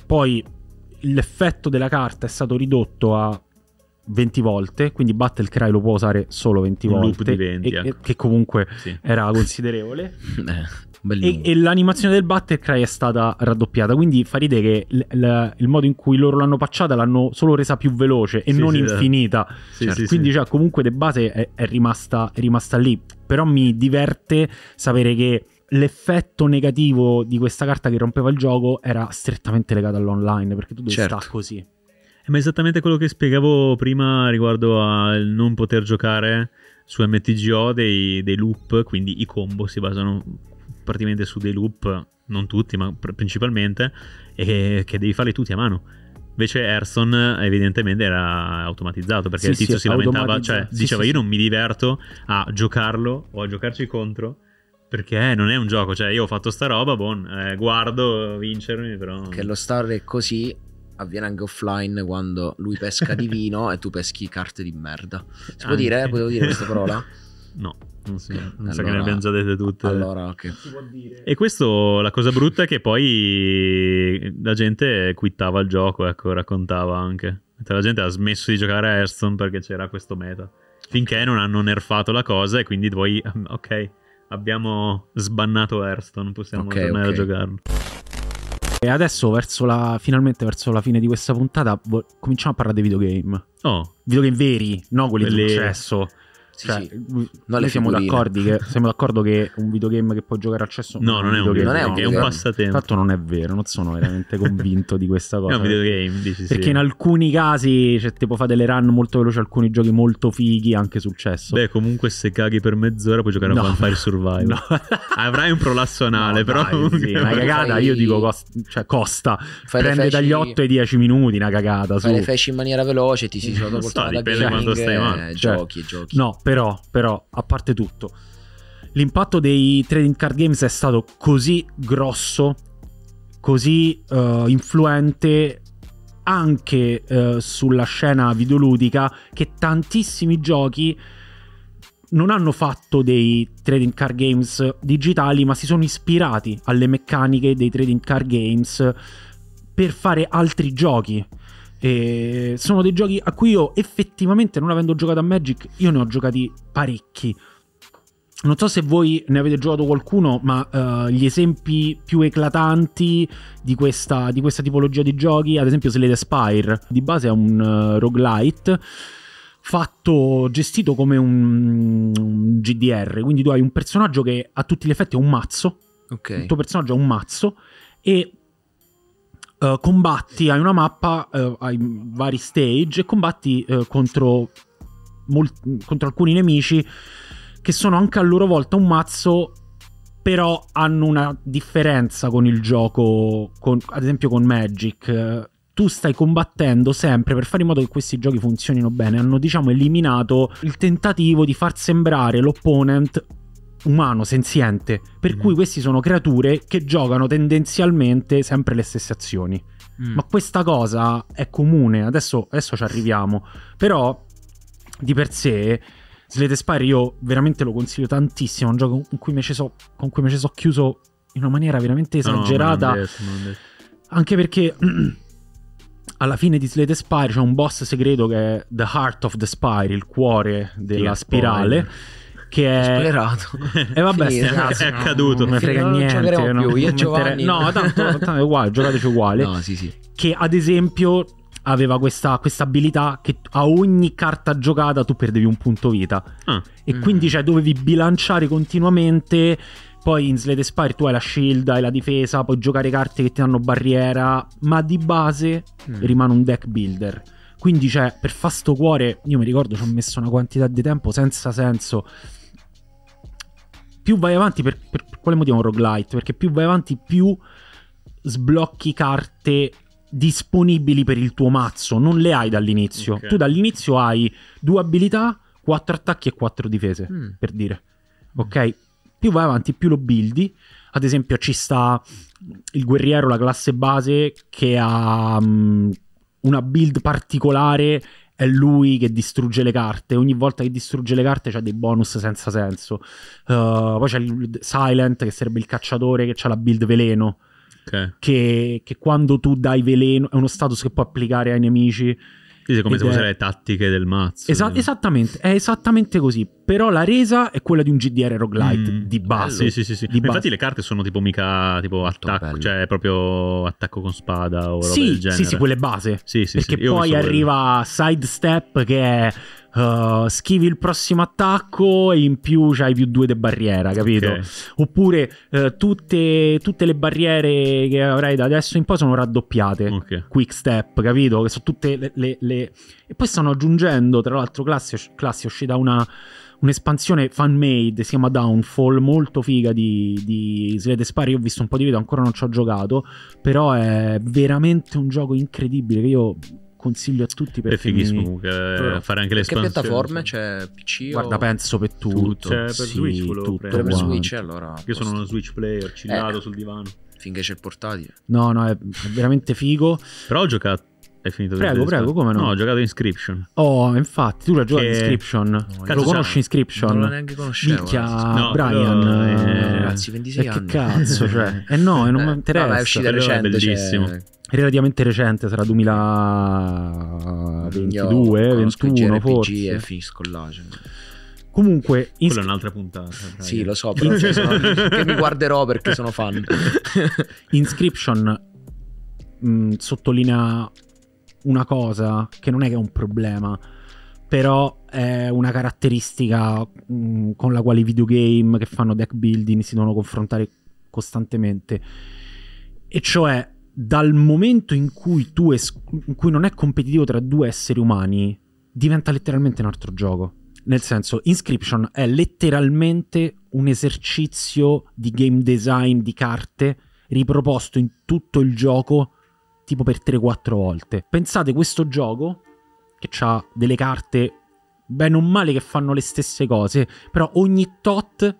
Poi l'effetto della carta è stato ridotto a 20 volte, quindi Battle Cry lo può usare solo 20 un volte, 20, e, ecco. che comunque sì. era considerevole. Eh, e, e, l'animazione del Battle Cry è stata raddoppiata, quindi fa ridere che l- l- il modo in cui loro l'hanno pacciata l'hanno solo resa più veloce e sì, non sì, infinita. Certo. quindi cioè, comunque de base è, è, rimasta, è rimasta lì, però mi diverte sapere che l'effetto negativo di questa carta che rompeva il gioco era strettamente legato all'online, perché tu devi certo. stare così. Eh, ma esattamente quello che spiegavo prima riguardo al non poter giocare su MTGO dei, dei loop, quindi i combo si basano praticamente su dei loop, non tutti, ma principalmente, e che devi farli tutti a mano. Invece Erson evidentemente era automatizzato perché sì, il tizio sì, si lamentava, cioè sì, diceva io non mi diverto a giocarlo o a giocarci contro perché non è un gioco, cioè io ho fatto sta roba, bon, eh, guardo vincermi però... Che lo star è così avviene anche offline quando lui pesca di vino e tu peschi carte di merda. Si anche. può dire? Potevo dire questa parola? No, non si, okay. non allora, so che ne abbiamo già dette tutte. Allora, ok. E questo, la cosa brutta è che poi la gente quittava il gioco, ecco, raccontava anche. Cioè, la gente ha smesso di giocare a Hearthstone perché c'era questo meta. Finché non hanno nerfato la cosa e quindi poi, ok, abbiamo sbannato Hearthstone, possiamo okay, tornare okay. a giocarlo. E adesso, verso la, finalmente verso la fine di questa puntata, cominciamo a parlare di videogame. Oh. Videogame veri, no quelli Quelle... di successo. Sì, cioè, sì. Eh, mm, noi siamo, che, siamo d'accordo che un videogame che può giocare al cesso no, non, è un videogame, non è, un no, passatempo. Tanto non è vero, non sono veramente convinto di questa cosa. È un videogame, dici Perché in alcuni casi, cioè, tipo fa delle run molto veloci, alcuni giochi molto fighi anche sul cesso. Beh, comunque se caghi per mezz'ora puoi giocare no. a Vampire Survival. No. Avrai un prolasso anale, no, però dai, comunque... sì, una cagata, fai... io dico costa, cioè, costa. Fai prende feci... dagli 8 ai 10 minuti una cagata, fai le feci in maniera veloce, ti si sono quando stai eh, il giochi, giochi. No, per però, però, a parte tutto, l'impatto dei trading card games è stato così grosso, così uh, influente anche uh, sulla scena videoludica che tantissimi giochi non hanno fatto dei trading card games digitali, ma si sono ispirati alle meccaniche dei trading card games per fare altri giochi. E sono dei giochi a cui io effettivamente, non avendo giocato a Magic, io ne ho giocati parecchi. Non so se voi ne avete giocato qualcuno, ma uh, gli esempi più eclatanti di questa, di questa, tipologia di giochi, ad esempio Slade Spire, di base è un uh, roguelite fatto, gestito come un, un GDR, quindi tu hai un personaggio che a tutti gli effetti è un mazzo, okay. il tuo personaggio è un mazzo e eh, combatti, hai una mappa, uh, hai vari stage e combatti uh, contro, molt- contro alcuni nemici che sono anche a loro volta un mazzo, però hanno una differenza con il gioco, con, ad esempio con Magic. Tu stai combattendo sempre per fare in modo che questi giochi funzionino bene. Hanno, diciamo, eliminato il tentativo di far sembrare l'opponent umano, senziente, per mm. cui questi sono creature che giocano tendenzialmente sempre le stesse azioni. Mm. Ma questa cosa è comune, adesso, adesso ci arriviamo, però di per sé Slate Spire io veramente lo consiglio tantissimo, è un gioco con cui mi ci sono so chiuso in una maniera veramente esagerata. No, no, detto, anche perché alla fine di Slate Spire c'è un boss segreto che è The Heart of the Spire, il cuore della spirale. Poi che è spoilerato. E vabbè, Finito, ragazzi, è accaduto. Non mi frega non niente. Non più. Io Giovanni. Mettere... No, tanto, tanto è uguale, giocateci uguale. No, sì, sì. Che ad esempio aveva questa, questa, abilità che a ogni carta giocata tu perdevi un punto vita. Ah. E mm. quindi cioè, dovevi bilanciare continuamente. Poi in Slade Spire tu hai la shield, hai la difesa, puoi giocare carte che ti danno barriera, ma di base mm. rimane un deck builder. Quindi, cioè, per fa sto cuore, io mi ricordo ci ho messo una quantità di tempo senza senso più vai avanti, per, per, per quale motivo un roguelite? Perché più vai avanti, più sblocchi carte disponibili per il tuo mazzo, non le hai dall'inizio. Okay. Tu dall'inizio hai due abilità, quattro attacchi e quattro difese, mm. per dire. Mm. Ok? Più vai avanti, più lo buildi. Ad esempio, ci sta il guerriero, la classe base, che ha um, una build particolare è lui che distrugge le carte. Ogni volta che distrugge le carte c'ha dei bonus senza senso. Uh, poi c'è il Silent, che sarebbe il cacciatore che ha la build veleno. Okay. Che, che, quando tu dai veleno è uno status che puoi applicare ai nemici sì, è come Ed se fossero è... le tattiche del mazzo. Esa- cioè. esattamente, è esattamente così. Però la resa è quella di un GDR roguelite mm, di base. Bello. Sì, sì, sì. Infatti le carte sono tipo mica tipo attacco, cioè proprio attacco con spada o roba sì, del genere. Sì, sì, quelle base. Sì, sì, Perché sì. poi arriva Sidestep che è uh, schivi il prossimo attacco e in più c'hai più due di barriera, capito? Okay. Oppure uh, tutte, tutte, le barriere che avrai da adesso in poi sono raddoppiate. Okay. Quick step, capito? Che sono tutte le, le, le... E poi stanno aggiungendo, tra l'altro, classi, classe è uscita una un'espansione fan made, si chiama Downfall, molto figa di, di Slade Spari. Io ho visto un po' di video, ancora non ci ho giocato, però è veramente un gioco incredibile che io consiglio a tutti perché... È fighissimo comunque eh, però, fare anche le espansioni. Che piattaforme c'è? PC Guarda, penso per tutto. C'è per sì, Switch, tutto per Switch allora... Io sono uno Switch player, cillato eh. sul divano finché c'è il portatile. No, no, è veramente figo. Però ho giocato hai finito Prego, prego, come no? No, ho giocato Inscription. Oh, infatti, tu l'hai giocato che... Inscription. No, lo conosci Inscription? Non lo neanche conoscevo. Micchia, no, Brian. Però... Eh, ragazzi, 26 eh, anni. Che cazzo, cioè. Eh no, eh, non mi interessa. No, è uscita recente, cioè. bellissimo. Cioè... Relativamente recente, sarà 2022, 2021 forse. RPG e finisco là, cioè. Comunque, in... quella è un'altra puntata. Dai. Sì, lo so, però cioè, sono... che mi guarderò perché sono fan. Inscription mh, mm, sottolinea una cosa che non è che è un problema, però è una caratteristica mh, mm, con la quale i videogame che fanno deck building si devono confrontare costantemente. E cioè, dal momento in cui, tu es- in cui non è competitivo tra due esseri umani, diventa letteralmente un altro gioco. Nel senso, Inscription è letteralmente un esercizio di game design di carte riproposto in tutto il gioco tipo per 3-4 volte. Pensate questo gioco, che ha delle carte bene o male che fanno le stesse cose, però ogni tot,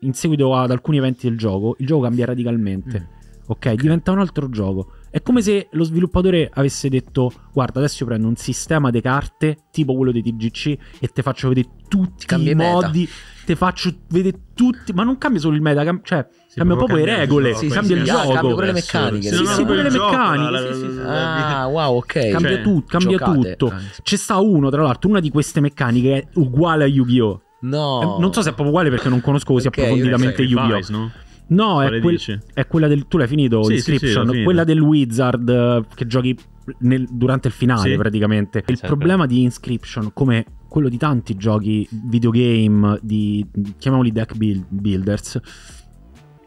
in seguito ad alcuni eventi del gioco, il gioco cambia radicalmente. Mm. ok, diventa un altro gioco. È come se lo sviluppatore avesse detto: Guarda, adesso io prendo un sistema di carte tipo quello dei TGC e te faccio vedere tutti Cambi i modi, meta. te faccio vedere tutti, ma non cambia solo il meta, cam- cioè sì, cambia proprio le regole, sì, cambia il gioco, cambia pure le meccaniche, sì, sì, pure le meccaniche. Ah, wow, ok. Cambia, cioè, tu- cambia tutto. Anzi. Ah, C'è sta uno, tra l'altro, una di queste meccaniche è uguale a Yu-Gi-Oh! No. Eh, non so se è proprio uguale perché non conosco così okay, approfonditamente Yu-Gi-Oh! No? No, è, quel, è quella del. Tu l'hai finito? Sì, Description, sì, sì, quella del Wizard eh, che giochi nel, durante il finale, praticamente. Il certo. problema di Inscription, come quello di tanti giochi videogame, di, chiamiamoli deck build, builders,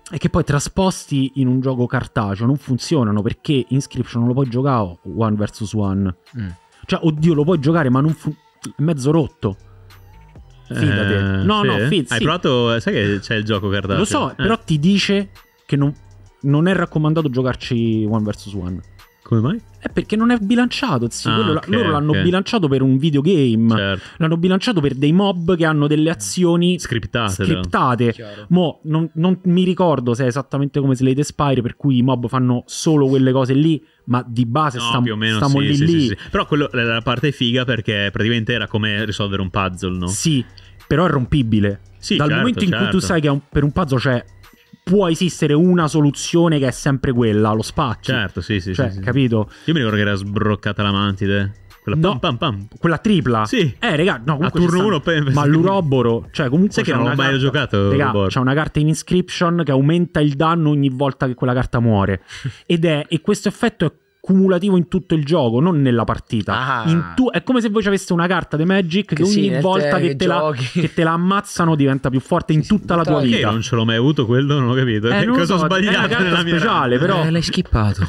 è che poi trasposti in un gioco cartaceo non funzionano perché Inscription non lo puoi giocare one versus one. Mm. Cioè, oddio, lo puoi giocare, ma non fu- è mezzo rotto. Fidate. Eh, no, sì? no, fid, Hai sì. provato, sai che c'è il gioco cartaceo. Lo so, eh. però ti dice che non, non è raccomandato giocarci one vs one. Come mai? È perché non è bilanciato, zio. Ah, okay, loro l'hanno okay. bilanciato per un videogame. Certo. L'hanno bilanciato per dei mob che hanno delle azioni scriptate. scriptate. Mo, non, non, mi ricordo se è esattamente come Slade Spire, per cui i mob fanno solo quelle cose lì. Ma di base no, stam- meno, stiamo sì, lì, sì, lì. Sì, Però quello è la parte figa perché praticamente era come risolvere un puzzle, no? Sì, però è rompibile. Sì, Dal certo, momento in certo. cui tu certo. sai che un, per un puzzle c'è può esistere una soluzione che è sempre quella, lo spaccio. Certo, sì, sì, cioè, sì, sì. capito? Io mi ricordo che era sbroccata la mantide. Quella, no, pam, pam, pam. quella tripla? Sì. Eh, regà, no, comunque. A turno 1 Ma l'Uroboro, cioè, comunque. Sai che non ho mai carta, giocato. Regà, c'è una carta in inscription che aumenta il danno ogni volta che quella carta muore. Ed è. E questo effetto è cumulativo in tutto il gioco, non nella partita. Ah. Tu- è come se voi aveste una carta di Magic che, che ogni sì, volta che te, la, che te, la, ammazzano diventa più forte in sì, tutta la tua vita. Io non ce l'ho mai avuto quello, non ho capito. Eh, non Cosa so, ho sbagliato è una carta speciale, però. Eh, l'hai schippato.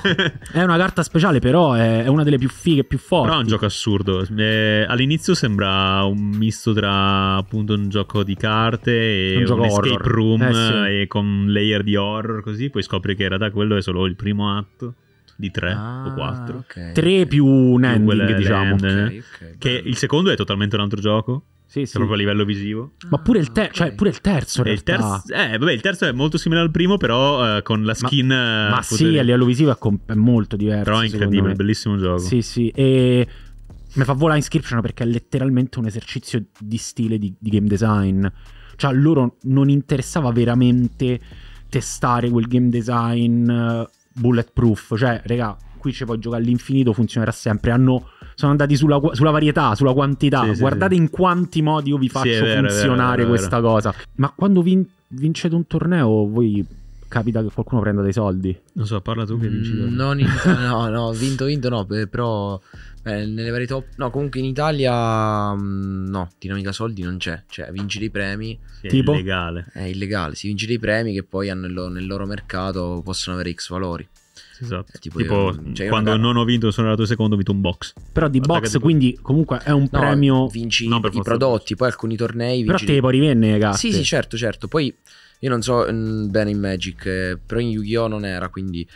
è una carta speciale, però è, una delle più fighe e più forti. Però è un gioco assurdo. Eh, all'inizio sembra un misto tra appunto un gioco di carte e un, un gioco un escape room eh, sì. e con layer di horror così, poi scopri che in realtà quello è solo il primo atto di tre ah, o quattro. Okay, 3 più un ending, quelle, diciamo. Eh, okay, che bello. il secondo è totalmente un altro gioco. Sì, sì. Proprio a livello visivo. Ma pure il, ah, ter- cioè, pure il terzo, in il terzo, eh, vabbè, il terzo è molto simile al primo, però eh, con la skin... Eh, ma, ma potere... sì, a livello visivo è, com- è molto diverso. Però è incredibile, è bellissimo gioco. Sì, sì. E mi fa volare Inscription perché è letteralmente un esercizio di stile di, di game design. Cioè, a loro non interessava veramente testare quel game design bulletproof, cioè, regà, qui ci puoi giocare all'infinito, funzionerà sempre. Hanno, sono andati sulla, sulla, varietà, sulla quantità. Sì, Guardate sì, in quanti modi io vi faccio sì, vero, funzionare vero, vero, questa cosa. Ma quando vin- vincete un torneo, voi capita che qualcuno prenda dei soldi? Non so, parla tu che mm, non in, no, no, vinto, vinto no, però eh, nelle varie top. No, comunque in Italia. Mm, no, dinamica soldi non c'è. Cioè, vinci dei premi. È tipo? illegale. È illegale. Si vince dei premi che poi hanno il, nel loro mercato possono avere X valori. Esatto. Eh, tipo, tipo io, cioè quando non ho vinto, sono arrivato secondo, ho vinto un box. Però di box, tipo... quindi comunque è un no, premio. Vinci no, i prodotti, poi alcuni tornei. Però te le... poi rivenne, cazzo. Sì, sì, certo, certo. Poi io non so mh, mm, bene in Magic, eh, però in Yu-Gi-Oh! non era, quindi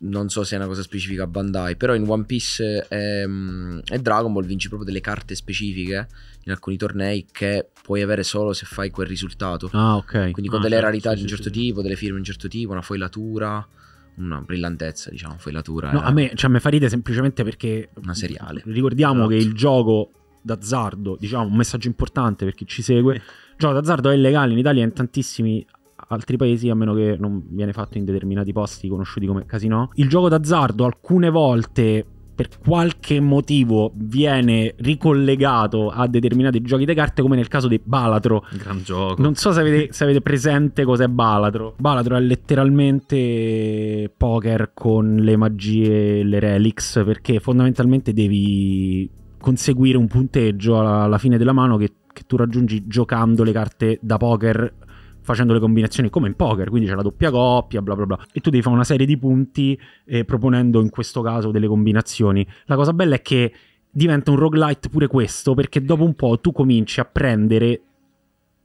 non so se è una cosa specifica a Bandai, però in One Piece e, mm, e, Dragon Ball vinci proprio delle carte specifiche in alcuni tornei che puoi avere solo se fai quel risultato. Ah, ok. Quindi con ah, delle certo, rarità sì, di un certo sì, tipo, sì. delle firme di un certo tipo, una foilatura una brillantezza, diciamo, foilatura. No, eh. a me, cioè, me fa ridere semplicemente perché... Una seriale. Ricordiamo esatto. che il gioco d'azzardo, diciamo, un messaggio importante per chi ci segue, il gioco d'azzardo è illegale in Italia in tantissimi altri paesi, a meno che non viene fatto in determinati posti conosciuti come casino. Il gioco d'azzardo alcune volte per qualche motivo viene ricollegato a determinati giochi di carte, come nel caso di Balatro. Gran gioco. Non so se avete, se avete presente cos'è Balatro. Balatro è letteralmente poker con le magie e le relics, perché fondamentalmente devi conseguire un punteggio alla, alla fine della mano che che tu raggiungi giocando le carte da poker facendo le combinazioni come in poker, quindi c'è la doppia coppia, bla bla bla. E tu devi fare una serie di punti eh, proponendo in questo caso delle combinazioni. La cosa bella è che diventa un roguelite pure questo, perché dopo un po' tu cominci a prendere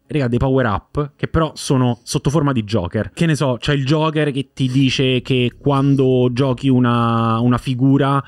raga, dei power up che però sono sotto forma di Joker. Che ne so, c'è il Joker che ti dice che quando giochi una, una figura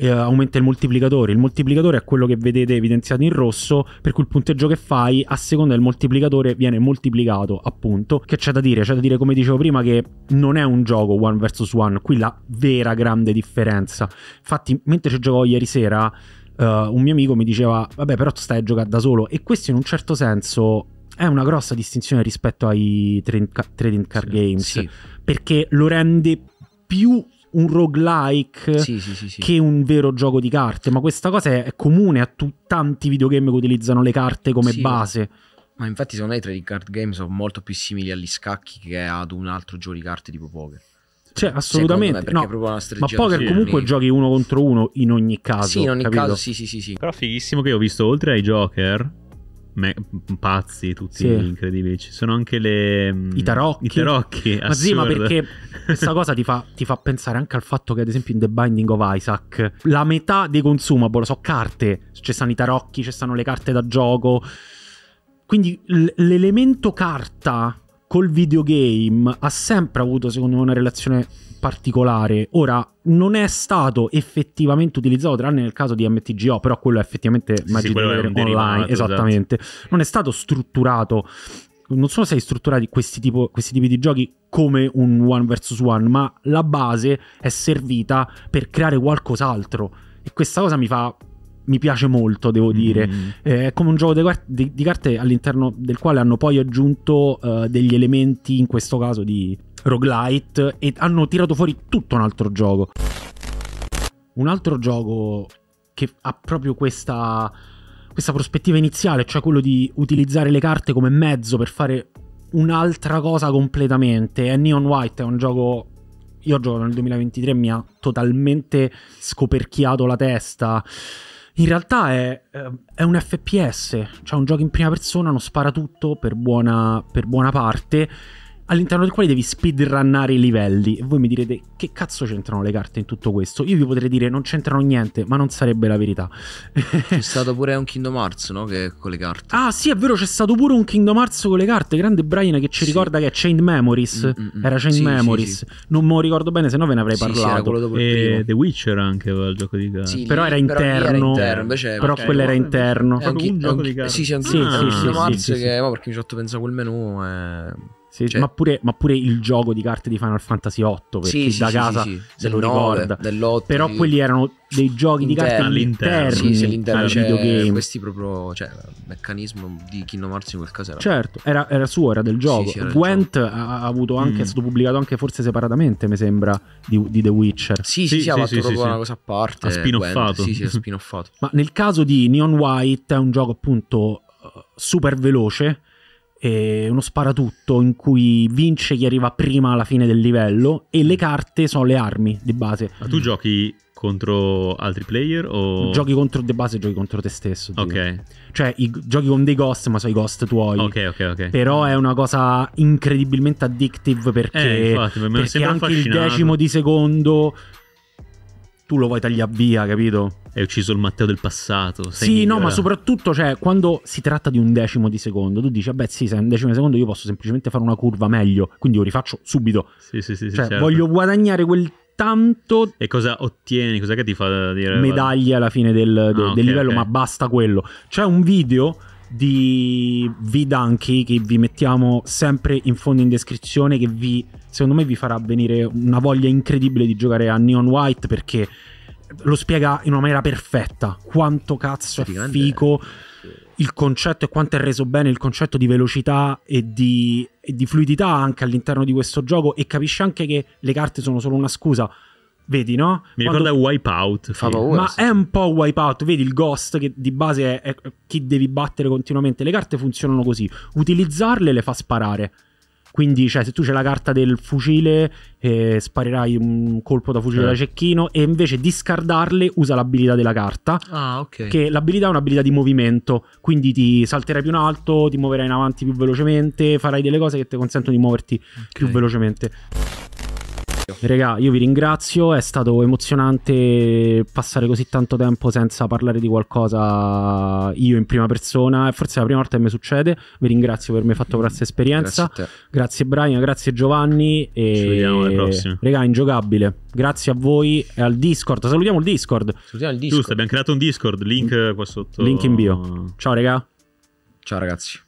eh, aumenta il moltiplicatore. Il moltiplicatore è quello che vedete evidenziato in rosso, per cui il punteggio che fai a seconda del moltiplicatore viene moltiplicato, appunto. Che c'è da dire? C'è da dire, come dicevo prima, che non è un gioco one versus one, qui la vera grande differenza. Infatti, mentre ci giocavo ieri sera, eh, un mio amico mi diceva, vabbè, però tu stai a giocare da solo, e questo in un certo senso è una grossa distinzione rispetto ai trading card games sì. perché lo rende più un roguelike sì, sì, sì, che un vero gioco di carte. Ma questa cosa è comune a t- tanti videogame che utilizzano le carte come base. Ma infatti, secondo me i trading card game sono molto più simili agli scacchi che ad un altro gioco di carte tipo poker. Cioè, assolutamente. Me, no, ma poker comunque giochi uno contro uno in ogni caso. Sì, in ogni capito? caso, sì, sì, sì, sì. Però fighissimo che ho visto oltre ai Joker me- pazzi, tutti sì. incredibili. Ci sono anche le, mm, I tarocchi. I tarocchi ma sì, ma perché questa cosa ti fa, ti fa, pensare anche al fatto che, ad esempio, in The Binding of Isaac, la metà dei consumable sono carte. Ci stanno i tarocchi, ci stanno le carte da gioco. Quindi l- l'elemento carta col videogame ha sempre avuto, secondo me, una relazione particolare. Ora, non è stato effettivamente utilizzato, tranne nel caso di MTGO, però quello è effettivamente Magic sì, Online, derivato, esattamente. Esatto. Non è stato strutturato non solo sei strutturati questi, tipo, questi, tipi di giochi come un one versus one, ma la base è servita per creare qualcos'altro. E questa cosa mi fa. Mi piace molto, devo dire. Mm. Eh, è come un gioco di, di, di, carte all'interno del quale hanno poi aggiunto uh, degli elementi, in questo caso, di, roguelite e hanno tirato fuori tutto un altro gioco. Un altro gioco che ha proprio questa, questa prospettiva iniziale, cioè quello di utilizzare le carte come mezzo per fare un'altra cosa completamente. È Neon White, è un gioco io ho giocato nel 2023 mi ha totalmente scoperchiato la testa. In realtà è, eh, è, un FPS, cioè un gioco in prima persona, uno sparatutto per buona, per buona parte all'interno del quale devi speedrunnare i livelli. E voi mi direte che cazzo c'entrano le carte in tutto questo? Io vi potrei dire non c'entrano niente, ma non sarebbe la verità. c'è stato pure un Kingdom Hearts, no? Che con le carte. Ah, sì, è vero, c'è stato pure un Kingdom Hearts con le carte. Grande Brian che ci sì. ricorda che è Chained Memories. Mm, mm, mm. era Chained sì, Memories. Sì, non me lo ricordo bene, se no ve ne avrei parlato. e eh, The Witcher anche aveva il gioco di carte. però lì, era interno. Però, era interno, però okay, quello era interno. È un, un gioco di carte. Sì, sì, è un Kingdom Hearts che, ma perché mi ci ho fatto pensare quel menu eh... Sì, cioè... ma, pure, ma, pure, il gioco di carte di Final Fantasy VIII, per sì, chi sì, da casa se lo 9, ricorda. Però quelli erano dei giochi Interno, di carte all'interno, sì, sì, all'interno del videogame. Questi proprio, cioè, il meccanismo di Kingdom Hearts in quel caso era... Certo, era, era suo, era del gioco. Era Gwent gioco. Ha, avuto anche, mm. è stato pubblicato anche forse separatamente, mi sembra, di, di The Witcher. Sì, sì, sì, ha fatto proprio una cosa a parte. Ha spinoffato. Sì, sì, ha spinoffato. ma nel caso di Neon White è un gioco appunto eh, super veloce eh, uno sparatutto in cui vince chi arriva prima alla fine del livello e le carte sono le armi di base. Ma tu giochi contro altri player o... Giochi contro di base, giochi contro te stesso. Dico. Ok. Cioè i, giochi con dei ghost, ma sono i ghost tuoi. Ok, ok, ok. Però è una cosa incredibilmente addictive perché, eh, infatti, per perché anche il decimo di secondo tu lo vuoi tagliare via, capito? hai ucciso il Matteo del passato. Sei sì, migliore. no, ma soprattutto cioè, quando si tratta di un decimo di secondo, tu dici, ah, beh sì, se è un decimo di secondo io posso semplicemente fare una curva meglio, quindi io rifaccio subito. Sì, sì, sì. Cioè, certo. voglio guadagnare quel tanto... E cosa ottieni? Cos'è che ti fa dire... Medaglie alla fine del, ah, del okay, livello, okay. ma basta quello. C'è un video di v Vidanchi che vi mettiamo sempre in fondo in descrizione che vi secondo me vi farà venire una voglia incredibile di giocare a Neon White perché lo spiega in una maniera perfetta quanto cazzo è fico il concetto e quanto è reso bene il concetto di velocità e di, e di, fluidità anche all'interno di questo gioco e capisci anche che le carte sono solo una scusa. Vedi, no? Mi Quando... ricorda Wipeout. Fa Ma sì. è un po' Wipeout. Vedi il Ghost che di base è, è chi devi battere continuamente. Le carte funzionano così. Utilizzarle le fa sparare. Quindi, cioè, se tu c'è la carta del fucile, eh, sparirai un colpo da fucile eh. da cecchino. E invece di scardarle, usa l'abilità della carta. Ah, ok. Che l'abilità è un'abilità di movimento. Quindi ti salterai più in alto, ti muoverai in avanti più velocemente, farai delle cose che ti consentono di muoverti okay. più velocemente. Regà, io vi ringrazio, è stato emozionante passare così tanto tempo senza parlare di qualcosa io in prima persona, è forse la prima volta che mi succede. Vi ringrazio per avermi fatto questa esperienza. Grazie, grazie Brian, grazie Giovanni e ci vediamo alla prossima. Regà, ingiocabile. Grazie a voi e al Discord. Salutiamo il Discord. Salutiamo il Discord. Giusto, abbiamo creato un Discord, link qua sotto. Link in bio. Ciao regà. Ciao ragazzi.